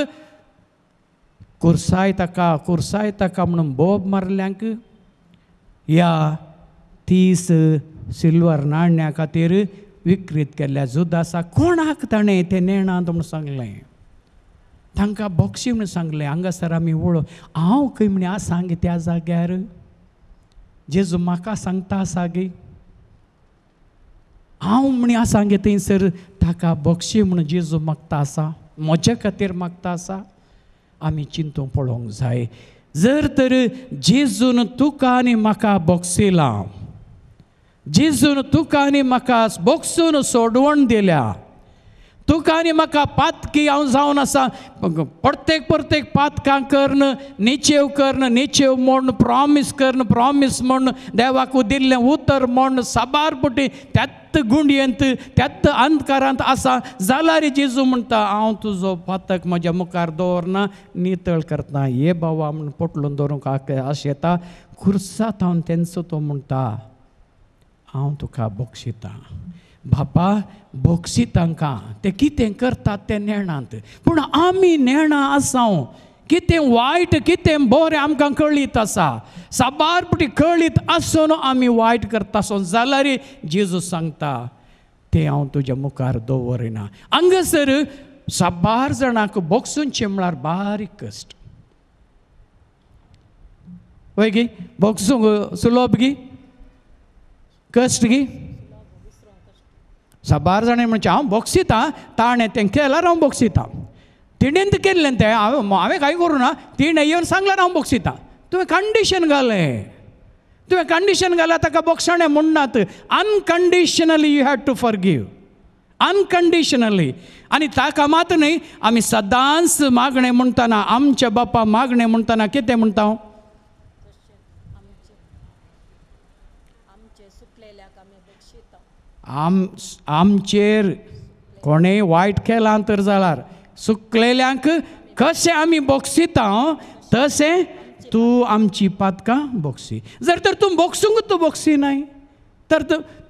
कुर्साय ताका कुर्साय ताका म्हणून बोब मारल्यांक या तीस सिल्वर नाण्या खातीर विक्रीत केल्या जुदासा कोणाक ताणें तें नेणात म्हूण सांगलें तांकां बोक्षी म्हूण सांगलें हांगासर आमी वळो हांव खंय म्हणी आसा गे त्या जाग्यार जेजू म्हाका सांगता आसा गे हांव म्हणी आसा गे थंयसर ताका बोक्षी म्हूण जेजू मागता आसा म्हजे खातीर मागता आसा आमी चिंतूंक पळोवंक जाय जर तर जेजून तुका आनी म्हाका बोक्सिलां जिजून तुका आनी म्हाका बोक्सून सोडवण दिल्या तुका आनी म्हाका पातकी हांव जावन आसा प्रत्येक प्रत्येक पातकां करन निचेव करन निचेव म्हण प्रॉमिस करन प्रॉमिस म्हण देवाक दिल्लें उतर साबार साबारपुटी त्यात गुंडयेंत त्यात अंधकारांत आसा जाल्यार जेजू म्हणटा हांव तुजो पातक म्हज्या मुखार दवरना नितळ करता हे बाबा म्हण पोटलून दवरूंक आशेता खुर्सा थावन तेंचो तो म्हणटा हांव तुका बक्षितां बापा बोक्षी तांकां ते कितें करतात ते नेणांत पूण आमी नेणां आसांव कितें वायट कितें बरें आमकां कळीत आसा साबारपटी कळीत आसून आमी वायट करता सो जाल्यार जेजू सांगता तें हांव तुज्या मुखार दवरिना हांगासर साबार जाणांक बोक्सूनचें म्हळ्यार बारीक कश्ट गी बोक्सूंक सुलोप गी ಕಸ್ಟ್ಗಿ ಸಬಾರ್ ಜನ ಮುಂಚೆ ಹಾಂव बोगसिता ताणें तें केल्यार हांव बोगसिता तिणेंत केल्लें तें हांव हांवें कांय ना तिणें येवन सांगल्यार हांव बोक्सिता तुवें कंडिशन घालें तुवें कंडिशन घाला ताका बोक्षणें म्हणनात unconditionally you had to forgive unconditionally आनी ताका मात न्ही आमी सदांच मागणें म्हणटना आमच्या बापा मागणें म्हणटना कितें म्हणटा हांव हो? आम आमचेर कोणें वायट केलां तर जाल्यार सुकलेल्यांक कशें आमी बोक्सिता तशें तूं आमची पातकां बोक्सी जर तर तूं बोक्सूंक तूं बोक्सी नाय तर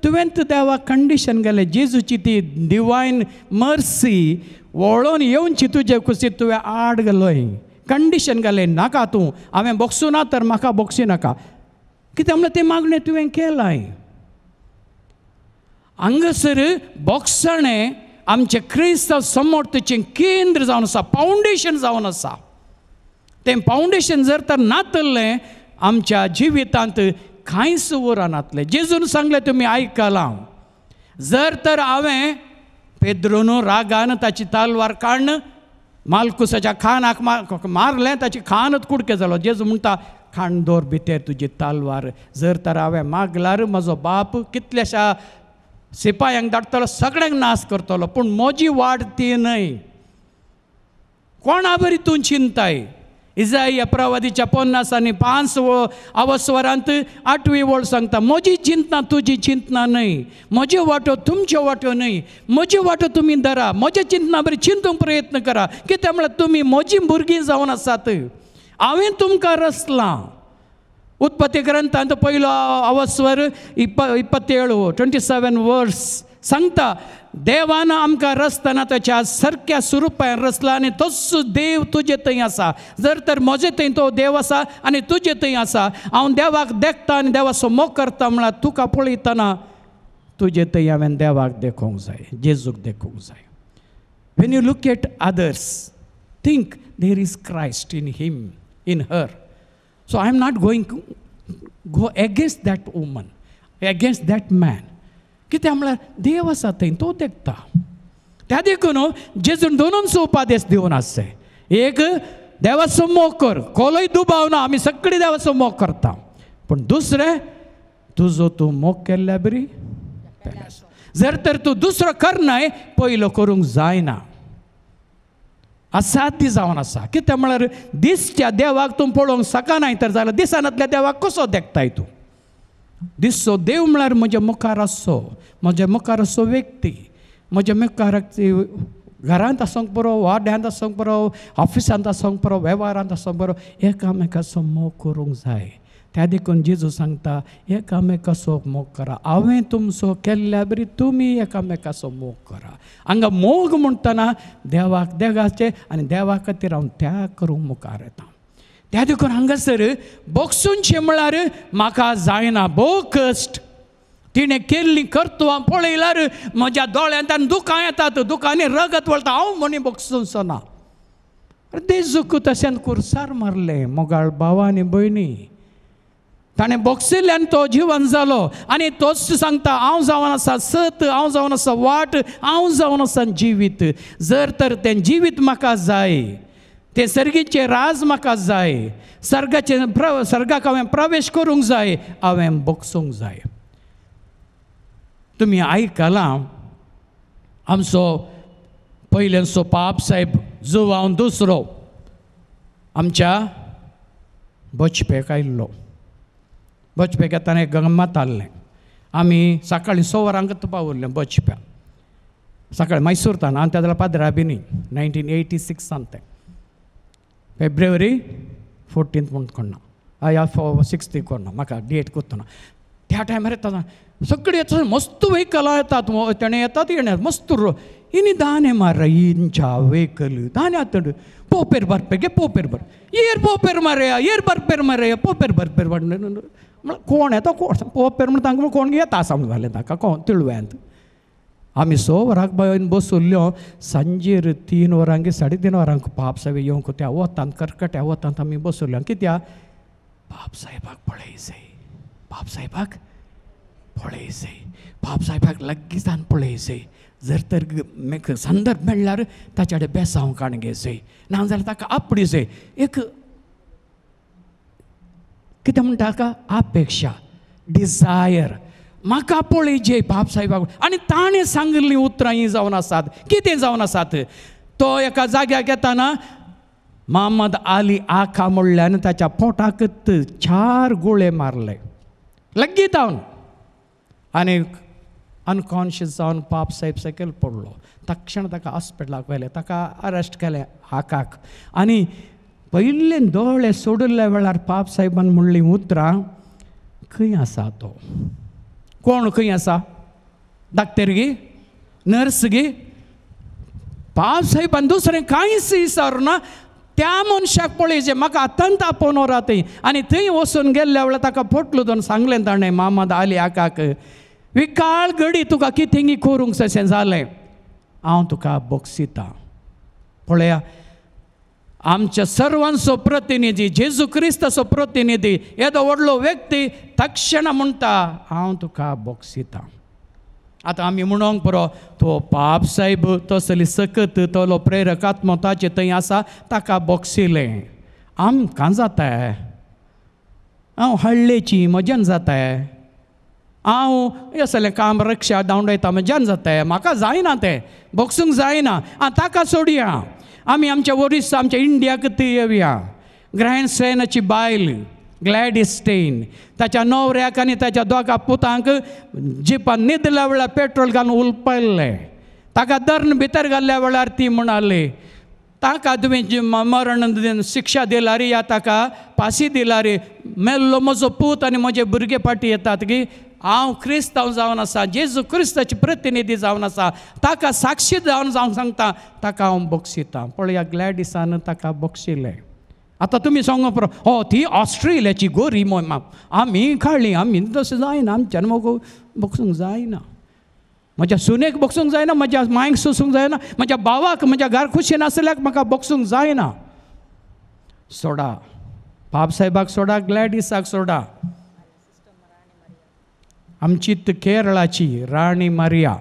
तुवें देवाक कंडिशन केलें जेजूची ती डिवायन मर्सी वळोवन येवनची तुजे कुसीत तुवें आड गेलोय कंडिशन घालें नाका तूं हांवें बोक्सूं ना तर म्हाका बोक्सी नाका कित्याक म्हणल्यार ते मागणें तुवें केलाय हंगसर बॉक्सणे आमचे समोर तुजें केंद्र जावन आसा फावंडेशन जावन आसा तें फावंडेशन जर तर नातल्लें आमच्या जिवितांत कांयच उर नातलें जेजून सांगलें तुमी आयकलां जर तर हांवें पेद्रोनो रागान ताची तालवार काण मालकुसाच्या खानाक मारलें ताची खानत कुडके जालो जेजू म्हणटा खांडोर भितर तुजी तालवार जर तर हांवें मागलार म्हजो बाप कितल्याशा सिपायांक धाडटलो सगळ्यांक नाश करतलो पूण म्हजी वाट ती न्हय कोणा बरी तूं चिंताय इजाय अप्रावादीच्या पन्नासांनी पांच व अवस्वरांत आठवी वळ सांगता म्हजी चिंतना तुजी चिंतना न्हय म्हज्यो वाटो तुमच्यो वांटो न्हय म्हज्यो वाटो तुमी धरा म्हजे चिंतना बरी चिंतूंक प्रयत्न करा कित्याक म्हळ्यार तुमी म्हजी भुरगीं जावन आसात हांवें तुमकां रचलां उत्पत्ती ಗ್ರಂಥ ಅಂತ अवस्वर ಅವಸ್ವರು ಇಪ್ಪ ಇಪ್ಪತ್ತೇಳು ಟ್ವೆಂಟಿ ಸೆವೆನ್ सांगता देवान आमकां रचतना त्याच्या सारख्या स्वरुपान रचला आनी तोच देव तुजे थंय आसा जर तर म्हजे थंय तो देव आसा आनी तुजे थंय आसा हांव देवाक देखता आनी देवा मोग करता म्हळ्यार तुका पळयतना तुजे थंय हांवें देवाक देखो जाय जेजूक देखोवंक जाय when you looked at others think there is Christ in him in her So I'm not going to go against that woman, against that man. कित्या म्हळ्यार देव आसा थंय तो देखता त्या देखून हो, जेजून दोनून उपादेश देऊन आसचे एक देवाचो मोग कर कोलोय दुबावना आमी सगळीं देवाचो मोग करता पूण दुसरें तुजो तूं मोग केल्ल्या बरी जर तर तूं दुसरो करनाय पयलो करूंक जायना ती जावन आसा कित्या म्हळ्यार दिसच्या देवाक तूं पळोवंक सकाना तर जाल्यार दिसानांतल्या देवाक कसो देखताय तूं दिसचो देव म्हळ्यार म्हज्या मुखार आसचो म्हज्या मुखार असो व्यक्ती म्हज्या मुखार घरांत आसूंक बरो वाड्यांत आसूंक बरो ऑफिसांत आसूंक बरो वेव्हारांत आसूंक बरो एकामेकाचो मोग करूंक जाय त्या देखून जेजू सांगता एकामेकाचो मोग करा हांवें तुमचो केल्ल्या बरी तुमी एकामेकाचो मोग करा हांगा मोग म्हणटना देवाक देगाचे आनी देवा खातीर हांव त्या करूंक मुखार येता त्या देखून हांगासर बोक्सूनशें म्हळ्यार म्हाका जायना बोकस्ट कश्ट तिणें केल्ली कर्तुवां पळयल्यार म्हज्या दोळ्यांतल्यान दुखां येतात दुखांनी रगत वळता हांव म्हणी बोक्सूनचो ना देजूक तशें कुर्सार मारलें मोगाळ भावा आनी भयणी ताणें बोक्सिल्ल्यान तो जिवन जालो आनी तोच सांगता हांव जावन आसा सत हांव जावन आसा वाट हांव जावन आसा जिवीत जर तर तें जिवीत म्हाका जाय ते सर्गीचे राज म्हाका जाय सर्गाचे प्र सर्गाक हांवें प्रवेश करूंक जाय हांवें बोगसूंक जाय तुमी आयकलां आमचो पयल्यांचो पाप सायब जुवांव दुसरो आमच्या बचपेक आयिल्लो बचप्या घेताना एक गम्मत आसलें आमी सकाळीं स वरांकच पावल्लें बचप्या सकाळीं मैसूरतान हांव त्या जाल्यार न्ही नायन्टीन एटी सिक्सान तें फेब्रुवरी फोर्टींत म्हूण कोणा या सिक्स्थी कोणा म्हाका डेट कोत्तना त्या टायमार येता सगळीं येता मस्त वेहिकलां येतात तेणे येतात येणार मस्त ఇనిదానేమర్రా ఇంచా వేకలు దాని అతడు పోపేరు पोपेर పోపేరు బర్ पोपेर పోపేరు మరయ ఏర్ బర్పేరు మరయ पोपेर बरपेर ಬರ್ कोण येता कोण पोपेर म्हण तांकां कोण येता समजालें ताका कोण तिळवे अंत आमी स वरांक बायन सांजेर तीन वरांगे साडे तीन वरांक बाब साहेब येवंक त्या वतान करकट्या वतांत आमी बस कित्या बाब साहेबाक पळय जाय बाब साहेबाक पळय जाय ಜರ್ತರ संदर्भ ಸಂದರ್ಭ ಮೇಳಾರ ತಾಚೆಡೆ काणगे ಕಾಣಗೆಸೆ ना जाल्यार ताका आपडीसय एक कितें म्हणटा ताका अपेक्षा डिझायर म्हाका पळय जे बाब आणि आनी ताणें सांगिल्लीं उतरां हीं जावन आसात कितें जावन आसात तो एका जाग्याक येताना महम्मद आली आखा म्हणल्यान ताच्या पोटाकच चार गोळे मारले लेगीत हावन आनीक अनकॉन्शियस जावन पाप ಸಾಹೇಬ್ सायकल पडलो तक्षण ताका हॉस्पिटलाक व्हेले ताका अरेस्ट केले हाकाक आणि पयलीं दोळे सोडिल्ल्या वेळार पाप सायबान म्हणली उतरां खंय आसा तो कोण खंय आसा डाक्टर गे नर्स गे पाप सायबान दुसरें कांयच विचारू त्या मनशाक पळय जे म्हाका आतंत आपोवन वरा थंय आनी थंय वचून गेल्ल्या वेळार ताका पोटलो दोन सांगलें ताणें मामा आली आकाक विकाळ घडी तुका कितेंगी करूंक सशें जालें हांव तुका बक्षितां पळया आमच्या सर्वांचो प्रतिनिधी जेजू क्रिस्तचो प्रतिनिधी येदो व्हडलो व्यक्ती तक्षण म्हणटा हांव तुका बोक्षितां आतां आमी म्हणोंक पुरो तो पाप सायब तसली सकत तोलो प्रेरकात्म ताचे थंय आसा ताका बोक्षिलें आमकां जाताय हांव हळ्ळेची मजन जाताय हांव असलें काम रक्षा दांवडयता म्हज्यान जाता म्हाका जायना तें बॉक्सूंक जायना आं ताका सोडया आमी आमच्या वरिस आमच्या इंडियाक ती येवया ग्रँड सेनाची बायल ग्लॅडिस्टेन ताच्या नवऱ्याक आनी ताच्या दोगा पुतांक जिपान न्हीद वेळार पेट्रोल घालून उलपयल्लें ताका दर्न भितर घाल्ल्या वेळार ती म्हणाली ताका तुवें मरण शिक्षा दिला रे या ताका पासी दिला रे मेल्लो म्हजो पूत आनी म्हजे भुरगे फाटी येतात की हांव क्रिस्तांव जावन आसा जेजू क्रिस्ताची प्रतिनिधी जावन आसा ताका साक्षी जावन जावन सांगता ताका हांव बक्षिता पळया ह्या दिसान ताका बक्षिलें आतां तुमी सांगो पुरो हो ती ऑस्ट्रेलियाची गोरी मोमाम आमी काडली आमी तशें जायना आमच्यान मोगो बक्षूंक जायना म्हज्या सुनेक बक्षूंक जायना म्हज्या मायक सोसूंक जायना म्हज्या भावाक म्हज्या घर खुशी नासल्याक म्हाका बक्षूंक जायना सोडा बाबसाहेबाक सोडा ग्लॅडिसाक सोडा आमची तर केरळाची राणी मारिया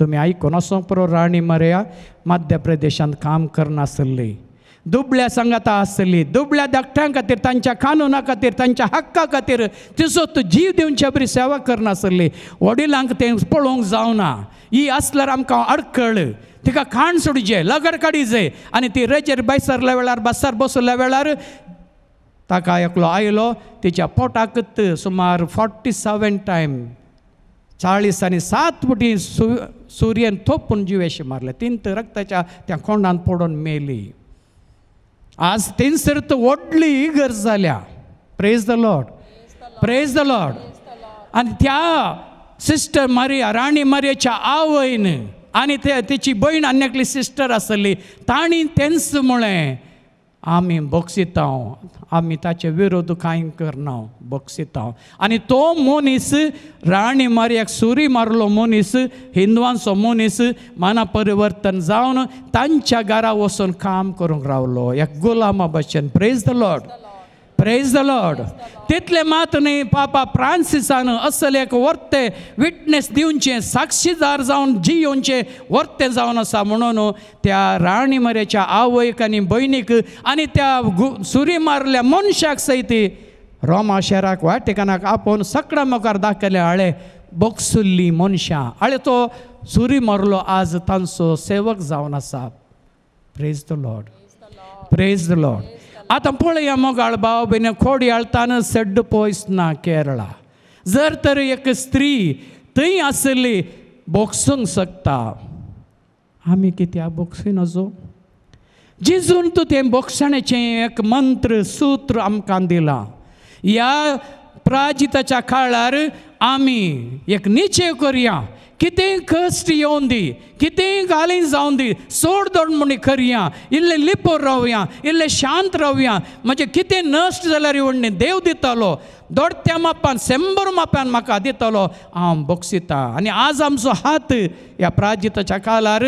तुम्ही आयकून असो पुरो राणी मरिया मध्य प्रदेशात काम करनासली दुबळ्या संगता असली दुबळ्या धाकट्यां खातीर त्यांच्या कानुना खातीर त्यांच्या हक्का खातीर तू जीव दिवचे बरी सेवा करनासली वडिलांक ते पळोवंक जावना ही आसल्यार आमकां अडखळ तिका खाण सोडचे लगड जे आनी ती रेजेर बैसरल्या वेळार बसार बसल्या वेळार ताका एकलो आयलो तिच्या पोटाकत सुमार फोर्टी सेवन टायम चाळीस आणि सात फुटी सु सूर्यन थोपून जिवेशी मारले तिंत रक्ताच्या त्या खोंडान पडून मेली आज तिनसर तर व्हडली गरज जाल्या praise the lord praise the lord आणि त्या सिस्टर मारिया राणी मारियाच्या आवयन आणि ते तिची भयण आनी एकली सिस्टर आसली ताणी तेंच मुळे आमी बोक्सितांव आमी ताचे विरोध कांय करणार बोक्सितांव आणि तो मनीस राणी मारयाक सुरी मारलो मनीस हिंदुवांचो मनीस मना परिवर्तन जावन त्यांच्या घरा वसून काम करूंक रावलो एक गुलामा बच्चन praise the lord praise the तिथले मात नाही पापा फ्रान्सिसान असले एक वर्ते विटनेस दिवचे साक्षीदार जाऊन जी येऊनचे वर्ते जावन असा म्हणून त्या राणी मरेच्या आवयक आणि भयणीक आणि त्या सुरी मारल्या मनशाक सैती रोमा शहराक वाटेकानाक आपोवन सकडा मुखार दाखयले आळे बोक्सुल्ली मनशां आळे तो सुरी मारलो आज तांचो सेवक जावन आसा praise the lord praise the lord आता पळय मोगाळ बाव बीन खोड याळताना सड्ड पयस ना केरळा जर तर एक स्त्री थंय आसली बोक्सूंक शकता आमी कित्या बोक्सी नजो जिजून तूं तें बोक्षणाचें एक मंत्र सूत्र आमकां दिलां ह्या प्राजिताच्या काळार आमी एक निचे करया कितेंय कश्ट येवन दी कितेंय घालीन जावन दी सोड दोड म्हण करया इल्लें लिपोर रावया इल्लें शांत रावया म्हजें कितें नश्ट जाल्यार येवन देव देव दितलो दोडत्या मापान शंबर मापान म्हाका दितालो हांव बक्षिता आनी आज आमचो हात ह्या प्राजिताच्या कालार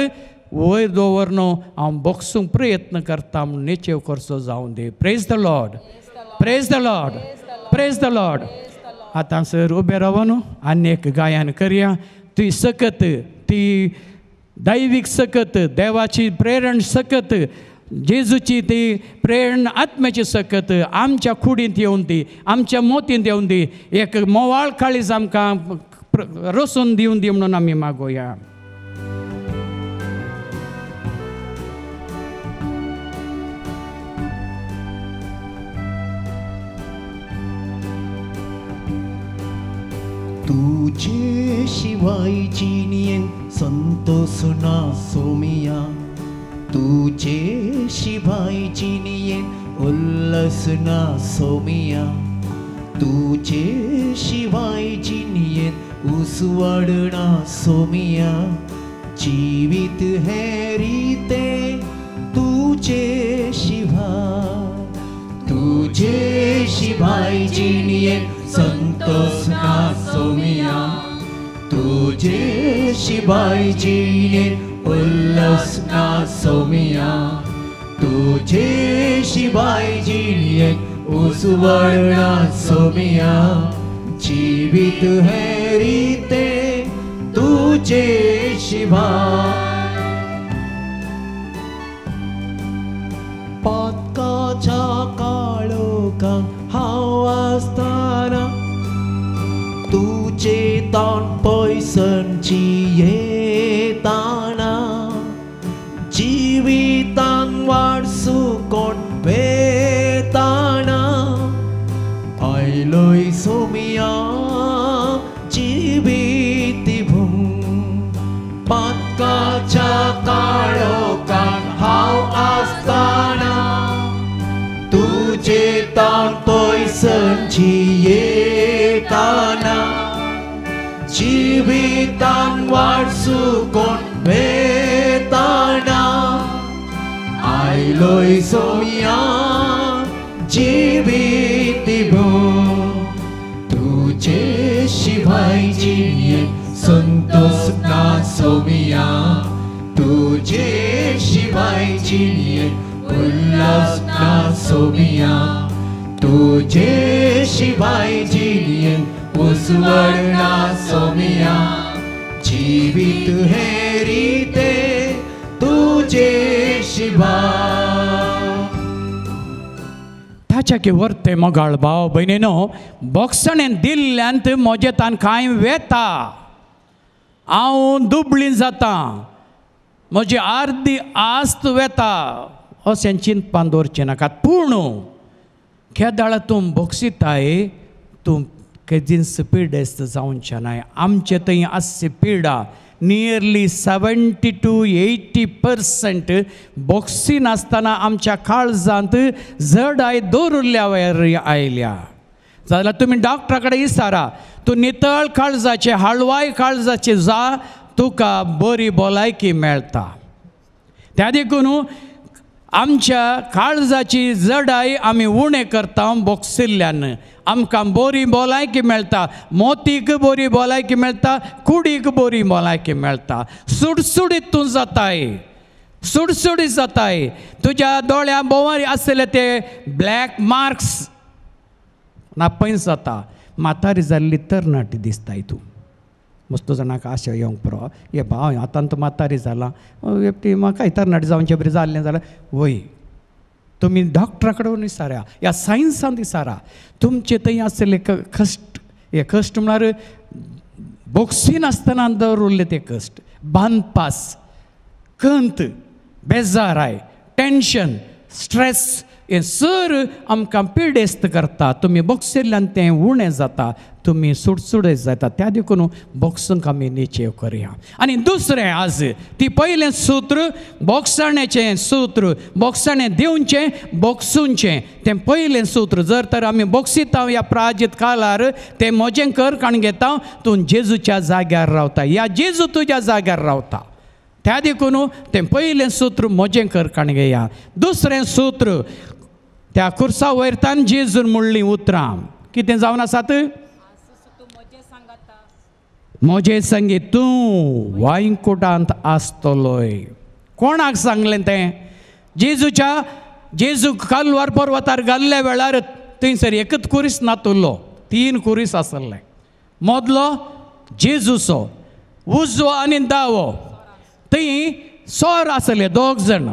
वयर दवर न्हू हांव बोक्सूंक प्रयत्न करता म्हूण निचेव करचो जावं दी praise the lord praise the lord praise the lord आतां सर उबे रावन न्हू आनी एक गायन करया ती सकत ती दैविक सकत देवाची प्रेरण सकत जेजूची ती प्रेरणा आत्म्याची सकत आमच्या खुडींत येऊन दी आमच्या मोतींत येऊन दी एक मोवाळ काळीज आमकां रोसून दिवन दी म्हणून आम्ही मागोया तुझे शिवाय जिनियन संतोष ना सोमिया तुझे शिवाय जिनियन उल्लस ना सोमिया शिवाय जिनियन ना सोमिया जीवित है रीते तुझे शिवा तुझे शिवाय जिनियन संतोष ना सोमिया तुझे शिवायची उल्हास ना सोमिया तुझे शिवायची उसवळणा सोमिया जीवित है रीते तुझे Shiva tan poison chiyetana jeevitan varsu konpetana ai loi somia jeeviti bhum patka cha kalo kan hao astana tu jeetan poison chiyetana वारसू कोण बोमिया जिवी दिोष का सोमिया तुझे शिबाई जिनीय पुलस सोमिया तुझे शिबाई जिनीय ना सोमिया जीवित है रीते तुझे शिवा ताच्यागे वरते मोगाळ भाव भयणीनो बॉक्सणेन म्हजे तान कांय वेता हांव दुबळी जाता म्हजी आर्दी आस्त वेता अशें चिंतपान दवरचें नाकात पूण खेदाळा तूं बोक्सिताय तूं కెజిన్స్ పీడేస్తు సంవత్సరాయ ఆమెతో अस पिडा nearly seventy two eighty percent बॉक्सी नसताना आमच्या काळजांत आय दवरुल्ल्या वयर आयल्या जाल्यार तुम्ही डॉक्टरा कडेन इसारा तूं नितळ काळजाचे हाळवाय काळजाचे जा तुका बरी भलायकी मेळटा त्या देखून आमच्या काळजाची जडाई आम्ही उणे करता बोक्सिल्ल्यान आमकां बोरी बोलायकी मेळटा मोतीक बोरी बोलायकी मेळटा कुडीक बोरी बोलायकी मेळटा सुडसुडीत तूं जाताय सुडसुडीत जाताय तुज्या दोळ्या बोवारी आसले ते ब्लॅक मार्क्स पैस जाता म्हातारी जाल्ली तरणाटी दिसताय तूं ಮುಸ್ತು ಜನಕ್ಕೆ ಆಸೆ ಯೊಂಗ್ಪುರ ಏ ಬಾ ಆತಂತ ಮಾತಾರಿ जालां एकटी म्हाका ಇತರ ನಡ್ बरें जाल्लें जाल्यार वय तुमी डॉक्टरा कडेन विचारा ह्या सायन्सान विचारा तुमचे थंय आसले कश्ट हे कश्ट म्हळ्यार बोक्सीन आसतना दर उरले ते कश्ट बांदपास कंत बेजाराय टेन्शन स्ट्रेस हे सर आमकां पिडेस्त करता तुमी बोक्सिल्ल्यान तें उणें जाता तुम्ही सुटसुडत जाता त्या देखून बॉक्सांक आमी निश्चय करया आनी दुसरें आज ती पयलें सूत्र बॉक्सणेचें सूत्र बॉक्सणें दिवचें बॉक्सूंचें तें पयलें सूत्र जर तर आमी बॉक्सिता ह्या प्राजीत कालार तें म्हजें कर काण घेता तूं जेजूच्या जाग्यार रावता या जेजू तुज्या जाग्यार रावता त्या देखून तें पयलें सूत्र म्हजें कर काण घेया दुसरें सूत्र त्या खुर्सा वयरतान जेजून म्हणलीं उतरां कितें जावन आसात म्हजें संगीत तू वायंकुटांत आसतलोय कोणाक सांगलें तें जेजूच्या जेजू कालवार पर्वतार घाल्ल्या वेळार थंयसर एकच कुरीस नातुल्लो तीन कुरीस आसले मोदलो जेजूचो उजवो आनी दावो थंय सोर आसले दोग जाण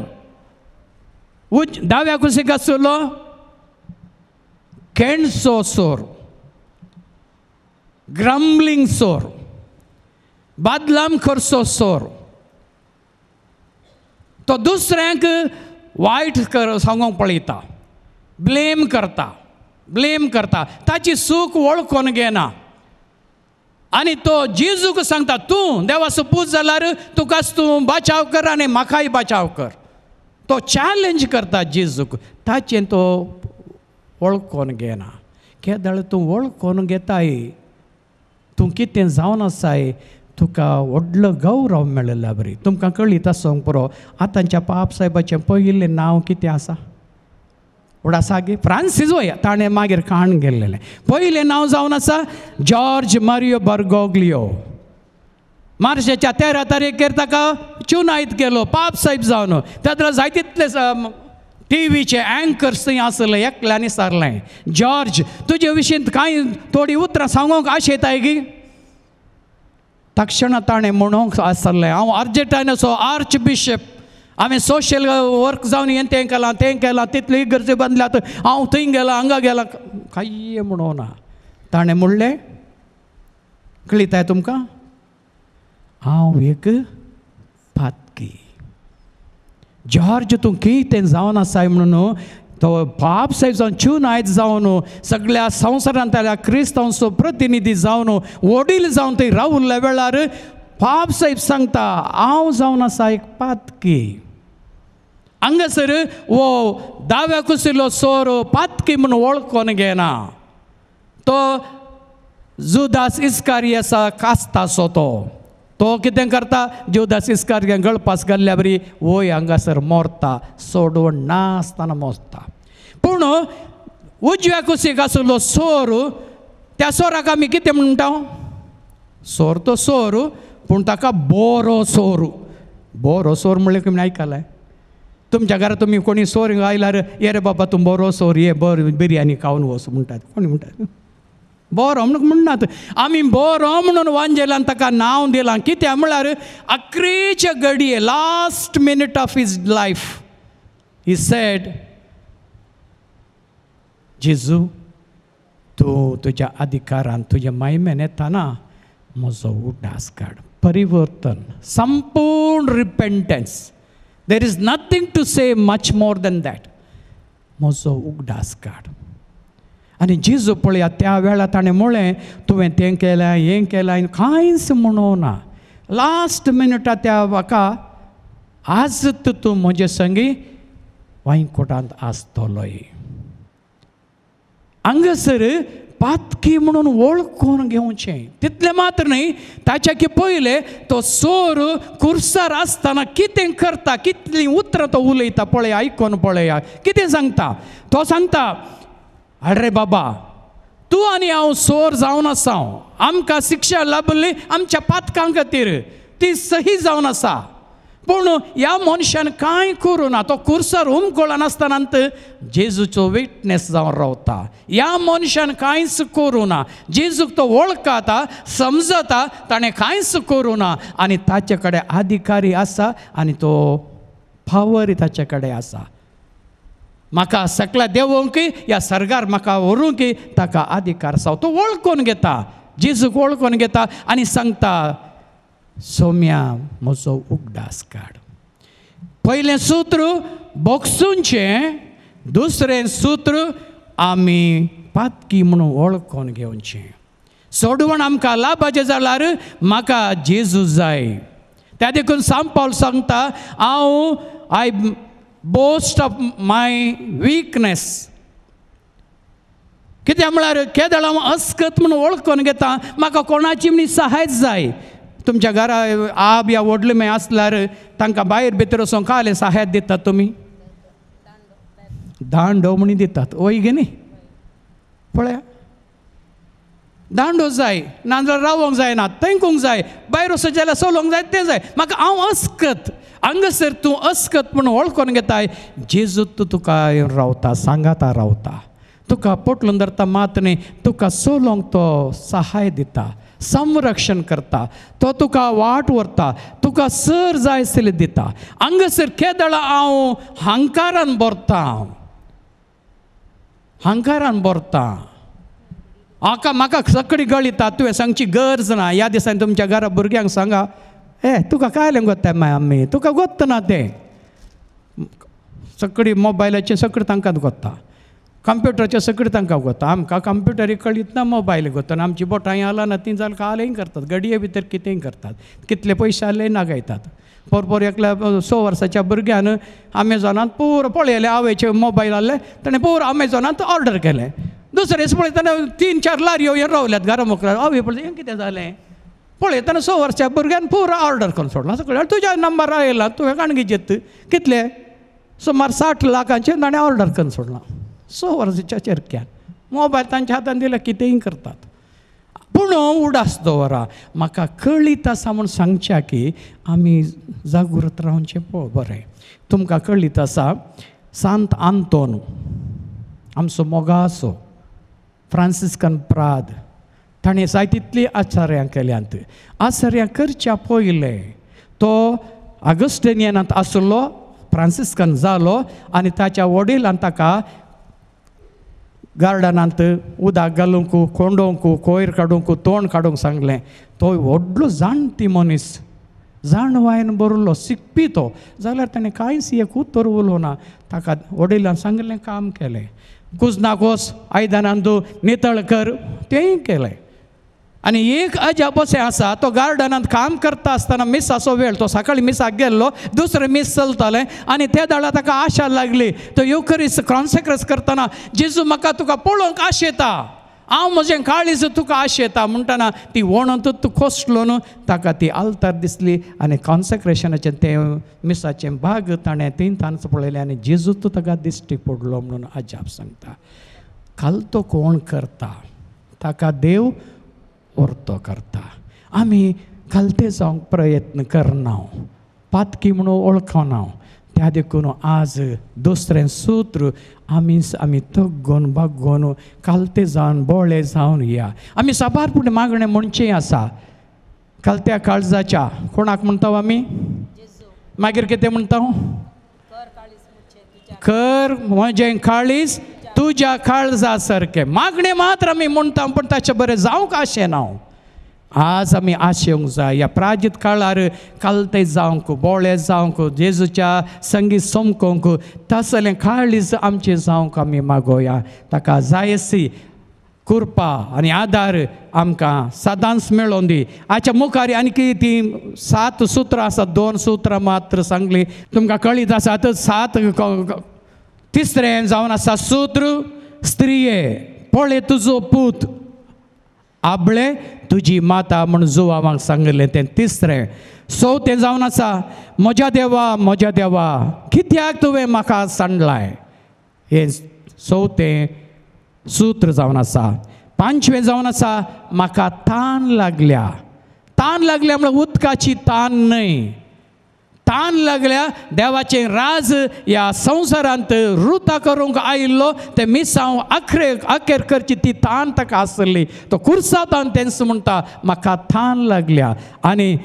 उज दाव्या कुशीक आसलो केणसो सोर ग्रम्बलिंग सोर बदलाम करचो सोर तो दुसऱ्यांक वायट कर सांगोंक पळयता ब्लेम करता ब्लेम करता ताची सूख वळखून घेना आनी तो जेजूक सांगता तूं देवा पूज जाल्यार तुकाच तूं बचाव कर आनी म्हाकाय बचाव कर तो चॅलेंज करता जेजूक ताचें तो वळखून घेना केदळ तूं वळखून घेताय तूं कितें जावन आसाय तुका व्हडलो गौरव मेळला बरी तुमकां कळ्ळी सोंग पुरो आतांच्या पाप साहेबाचें पयिल्लें नांव कितें आसा फ्रांसीस वय ताणें मागीर काण गेल्लेलें पयलें नांव जावन आसा जॉर्ज मारियो बर्गोग्लियो मार्शेच्या तेरा तारखेर ताका चुनायत केलो पाप साहेब जावन त्या जाय तितले टी व्हीचे अँकर्स थंय आसले एकल्याने सारले जॉर्ज तुजे विशीं कांय थोडी उतरां सांगूंक आश येताय गी तक्षणा ताणें म्हणूंक आसलें हांव अर्जेंटायनाचो आर्च बिशप हांवें सोशल वर्क जावन हें तें केलां तें केलां तितली गरजे बांदल्यात हांव थंय गेलां हांगा गेलां काय म्हणू ना ताणें म्हणलें कळिताय तुमकां हांव एक पातकी जॉर्ज तूं ते जाऊन असाय म्हणून तो पाप साहेब जाऊन चू आयज जाऊन सगळ्या संवसारांत त्या प्रतिनिधी जावन वडील जावन थंय रावल्ल्या वेळार पाप साहेब सांगता हांव जाऊन आसा एक पातकी हांगासर वो दाव्या कुसिल्लो सोर पातकी म्हणून वळखोन घेना तो जुदास इस्कारी आसा कास्तासो तो तो कितें करता जिवदास इस्कार घे गळपास घाल्ल्या बरी वय हांगासर मोरता सोडून नासतना मोजता पूण उजव्या कुशीक आसलो सोर त्या सोराक आमी कितें म्हणटा सोर तो सोर पूण ताका बोरो सोर बोरो सोर म्हणलें तुमी आयकलां तुमच्या घरा तुम्ही कोणी सोर आयल्यार ये रे बाबा तूं बरो सोर ये बोरी बिर्याणी खावन वस म्हणटात कोणी म्हणटात बोरोमणक मुंडनात आमी बोरोमणन वांजेल ಅಂತಕ नाव딜 ಅಂಕಿತೆ ಅಮ್ಲರು ಅಕ್ರಿಚ ಗಡಿ last minute of his life he said ಜೀಸೂ ತು ತುಚಾ ಅಧಿಕಾರ ಅಂತ ಯ майಮೇ ನೇ ತನಾ ಮೊಸೌ ಉಗ್ ದಾಸ್ಕಾರ್ ಪರಿವರ್ತನ್ ಸಂಪೂರ್ಣ repentance there is nothing to say much more than that ಮೊಸೌ ಉಗ್ ದಾಸ್ಕಾರ್ आणि जिजू पळया त्या वेळार ताणें म्हळें तुवें तें केलां हें केलां कांयच म्हणूं ना लास्ट मिनटा त्या वाका आज तूं म्हजे संगी वांयकुटांत आसतलोय हांगासर पातकी म्हणून वळखून घेवचें तितलें मात्र न्ही की पयलें तो सोर कुर्सार आसतना कितें करता कितलीं उतरां तो उलयता पळय आयकोन पळया कितें सांगता तो सांगता अरे बाबा तू आनी हांव सोर जावन आसा आमकां शिक्षा लाभली आमच्या पातकां खातीर ती सही जावन आसा पूण ह्या मनशान कांय करूं ना तो कुर्सार हुमकोळ नासतनांत जेजूचो विटनेस जावन रावता ह्या मनशान कांयच करूं ना जेजूक तो वळखता समजता ताणें कांयच करूं ना आनी ताचे कडेन अधिकारी आसा आनी तो पावर ताचे कडेन आसा म्हाका सकल्या देवोंकूय ह्या सरकार म्हाका व्हरूंकूय ताका अधिकार साव तो वळखून घेता जेजूक वळखून घेता आनी सांगता सोम्या म्हजो उगडास काड पयलें सूत्र बोक्सूनचें दुसरें सूत्र आमी पातकी म्हणून वळखून घेवचें सोडवण आमकां लाभाचें जाल्यार म्हाका जेजू जाय त्या देखून सांग पावल सांगता हांव I boast of my weakness. कित्याक म्हळ्यार केदळ हांव अस्कत म्हूण ओळखून घेता म्हाका कोणाची म्हणी सहायच जाय तुमच्या घरा आब या व्हडले मे आसल्यार तांकां भायर भितर वचून काले सहाय्य दितात तुमी दांडो म्हणी दितात ओय गे न्ही पळया दांडो जाय नाजाल्यार रावोंक जायना तेंकूंक जाय भायर वचत जाल्यार सोलोंक जाय तें जाय म्हाका हांव अस्कत हंगसर तूं असकत म्हूण वळखून घेताय जेजूत तुका रावता सांगाता रावता तुका पोटलून धरता मात न्ही तुका सोलोंक तो सहाय दिता संरक्षण करता तो तुका वाट व्हरता तुका सर जाय आसले दिता हांगासर केदळा हांव हांकारान भरता हांव हांकारान भरता हाका म्हाका सगळी गळिता तुवें सांगची गरज ना ह्या दिसांनी तुमच्या घरा भुरग्यांक सांगा ಏ ತುಕ ಕಾಯಿಲೆ आमी तुका ತುಕ ना तें सगळी मोबायलाचे सगळें तांकां गोत्ता कंप्युटराचे सगळें तांकां गोत्ता आमकां कंप्युटर कळीत ना मोबायल गोत्ता आनी आमची बोटां आला ना तीं जाल्यार कालेंय करतात घडये भितर कितेंय करतात कितले पयशे आले नागायतात परपर एकल्या स वर्साच्या भुरग्यान अमेझॉनांत पूर पळयलें आवयचे मोबायल आहले ताणें पूर अमेझॉनांत ऑर्डर केलें दुसरे दीस पळयतना तीन चार लारी येवन रावल्यात घरा मुखार आवय पळय हें कितें जालें पळयताना स वर्सां भुरग्यान पूर ऑर्डर करून सोडला सगळ्या तुज्या नंबर आयला तुवें काणगी जेत कितले सुमार साठ लाखांचे ताणें ऑर्डर करून सोडला स वर्साच्या चेरक्यान मोबायल तांच्या हातान दिला कितेंय करतात पूण उडास दवरा म्हाका कळीत आसा म्हूण सांगच्या की आमी जागृत रावचें पळय बरें तुमकां कळीत आसा सांत आंतोन आमचो मोगासो फ्रांसिस्कन प्राद ताणें जाय तितली आचार्यां केल्यांत आचार्यां करच्या पयले तो आगस्टेनियनांत आसलो फ्रांसिस्कन जालो आनी ताच्या वडिलान ताका गार्डनांत उदक घालूंक कोंडोवंक कोयर काडूंक तोंड काडूंक सांगलें तो व्हडलो जाणटी मनीस जाणवायन बरलो शिकपी तो जाल्यार ताणें कांयच एक उतर उलोवना ताका वडिलान सांगले काम केलें गुजनागोस वस आयदनान तूं नितळ तेंय केलें आणि एक अजाप असे आसा तो गार्डनांत काम करता आसतना मिस असो वेळ तो सकाळी मिसाक गेल्लो दुसरें मिस चलतालें आणि त्या दाळा ताका आशा लागली तो युक्रिस क्रॉन्सेक्रस करताना जेजू म्हाका तुका पळोवंक आशेता हांव म्हजें काळीज तुका आशेता म्हणटना ती वणतूत तूं खोसलो न्हू ताका ती आलतार दिसली आनी कॉन्सेक्रेशनाचें तें मिसाचें भाग ताणें तीन तांच पळयलें आनी तूं ताका दिश्टी पडलो म्हणून अजाप सांगता काल तो कोण करता ताका देव उरतो करता आम्ही घालते जावंक प्रयत्न करना पातकी म्हणून ओळखना त्या देखून आज दुसरें सूत्र आमीच आमी तग्गोन बागोन कालते जावन बोळे जावन या आमी साबार फुडें मागणें म्हणचें आसा कालत्या काळजाच्या कोणाक म्हणटा आमी मागीर कितें म्हणटा कर म्हजें काळीज तुझ्या काळजा सारखे मागणे मात्र आम्ही म्हणतो पण बरे बरें जावंक असे नाव आज आम्ही आशेवंक जाय या प्राजीत काळार कालते जावंक बोळे जावंक जेजूच्या संगीत सोमकोंक तसले काळीज आमचें जावंक आम्ही मागोया ताका जायसी कृपा आणि आधार आमकां सदांच मेळोन दी हाच्या मुखार आणखी ती सात सुत्रां आसात दोन सुत्रां मात्र सांगली तुमकां कळीत आसात सात तिसरें जावन आसा सूत्र स्त्रिये पळे तुजो पूत आबळे तुजी माता म्हूण जुवा सांगले सांगिल्लें तें तिसरें चवथें जावन आसा म्हज्या देवा म्हज्या देवा कित्याक तुवें म्हाका सांडलाय हें चवथें सूत्र जावन आसा पांचवें जावन आसा म्हाका तान लागल्या तान लागल्या म्हळ्यार उदकाची तान न्हय तान लागल्या देवाचे राज या संवसारांत रुता करूंक आयिल्लो ते मिसांव आखरे आखेर करची ती तान ताका आसली तो तान तेंस म्हणटा म्हाका तान लागल्या आनी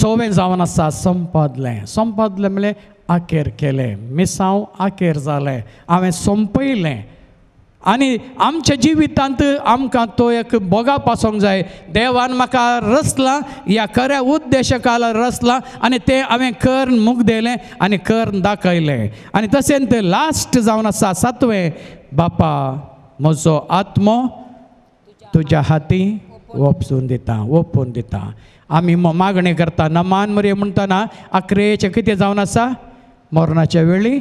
सोवें जावन आसा संपादलें संपादलें म्हणलें आखेर केलें मिसांव आखेर जालें हांवें सोंपयलें आणि आमच्या जिवितांत आमकां तो एक बोगा पासोंक जाय देवान म्हाका रचलां ह्या खऱ्या उद्देशकाला रचलां आनी तें हांवें कर्न मुगदेलें आनी कर्न दाखयलें आनी तशें तें लास्ट जावन आसा सातवें बापा म्हजो आत्मो तुज्या हाती ओपसून दिता ओपून दिता आमी मागणी करता नमान मरे म्हणटना आखरेचें कितें जावन आसा मरणाच्या वेळी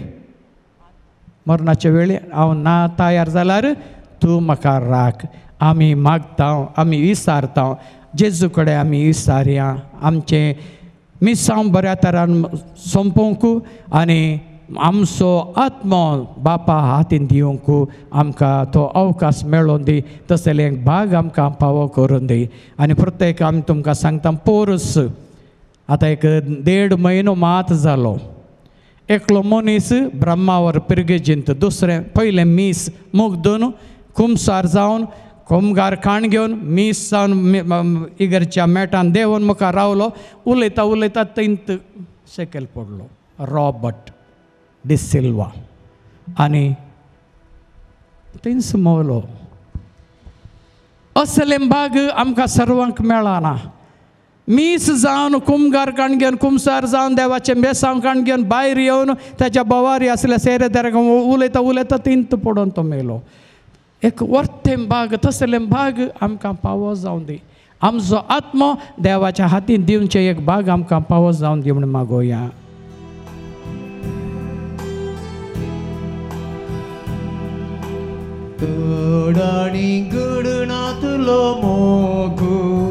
मरणाच्या वेळी हांव ना तयार जाल्यार तूं म्हाका राख आमी मागता आमी विसारता जेजू कडेन आमी विसारया आमचें मिसांव बऱ्या तरान सोंपोवंक आनी आमचो आत्मो बापा हातीन दिवंक आमकां तो अवकाश मेळोवन दी तसले एक भाग आमकां पावो करून दी आनी प्रत्येक आमी तुमकां सांगता पोरस आतां एक देड म्हयनो मात जालो एकलो मनीस ब्रह्मावर जिंत दुसरें पयलें मीस दोन कुमसार जावन कुमगार खाण घेवन मीस जावन इगर्च्या मेटान देवन मुखार रावलो उलयता उलयता तैंत सेकेल पडलो रॉबर्ट डिसिल्वा आनी तेंस मोवलो असले बाग आमकां सर्वांक मेळना मीस जावन कुमगार काणगेन कुमसार जावन देवाचे मेसांव काणगेन भायर येवन त्याच्या बोवारी आसल्या सेरे तेरे उलयता उलयता तिंत पडोन तो मेलो एक वर्तेम भाग तसलेम भाग आमकां पावो जावन दी आमचो आत्मो देवाच्या हातीन दिवचे एक भाग आमकां पावो जावन दी म्हण मागोया तोडाणी गडणा तुलो मोगू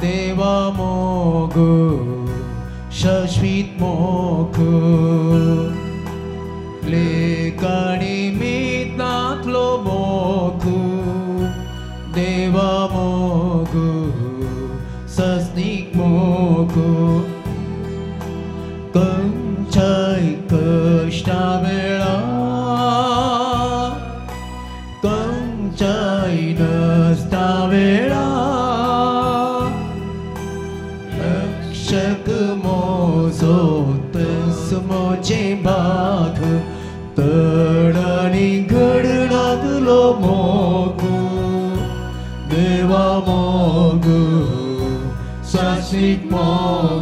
देवा मोगु शश्वीत मोगु लेकणि मीताप्लो मोगु देवा मोगु सस्निक मोगु कंचाय कृष्टा more.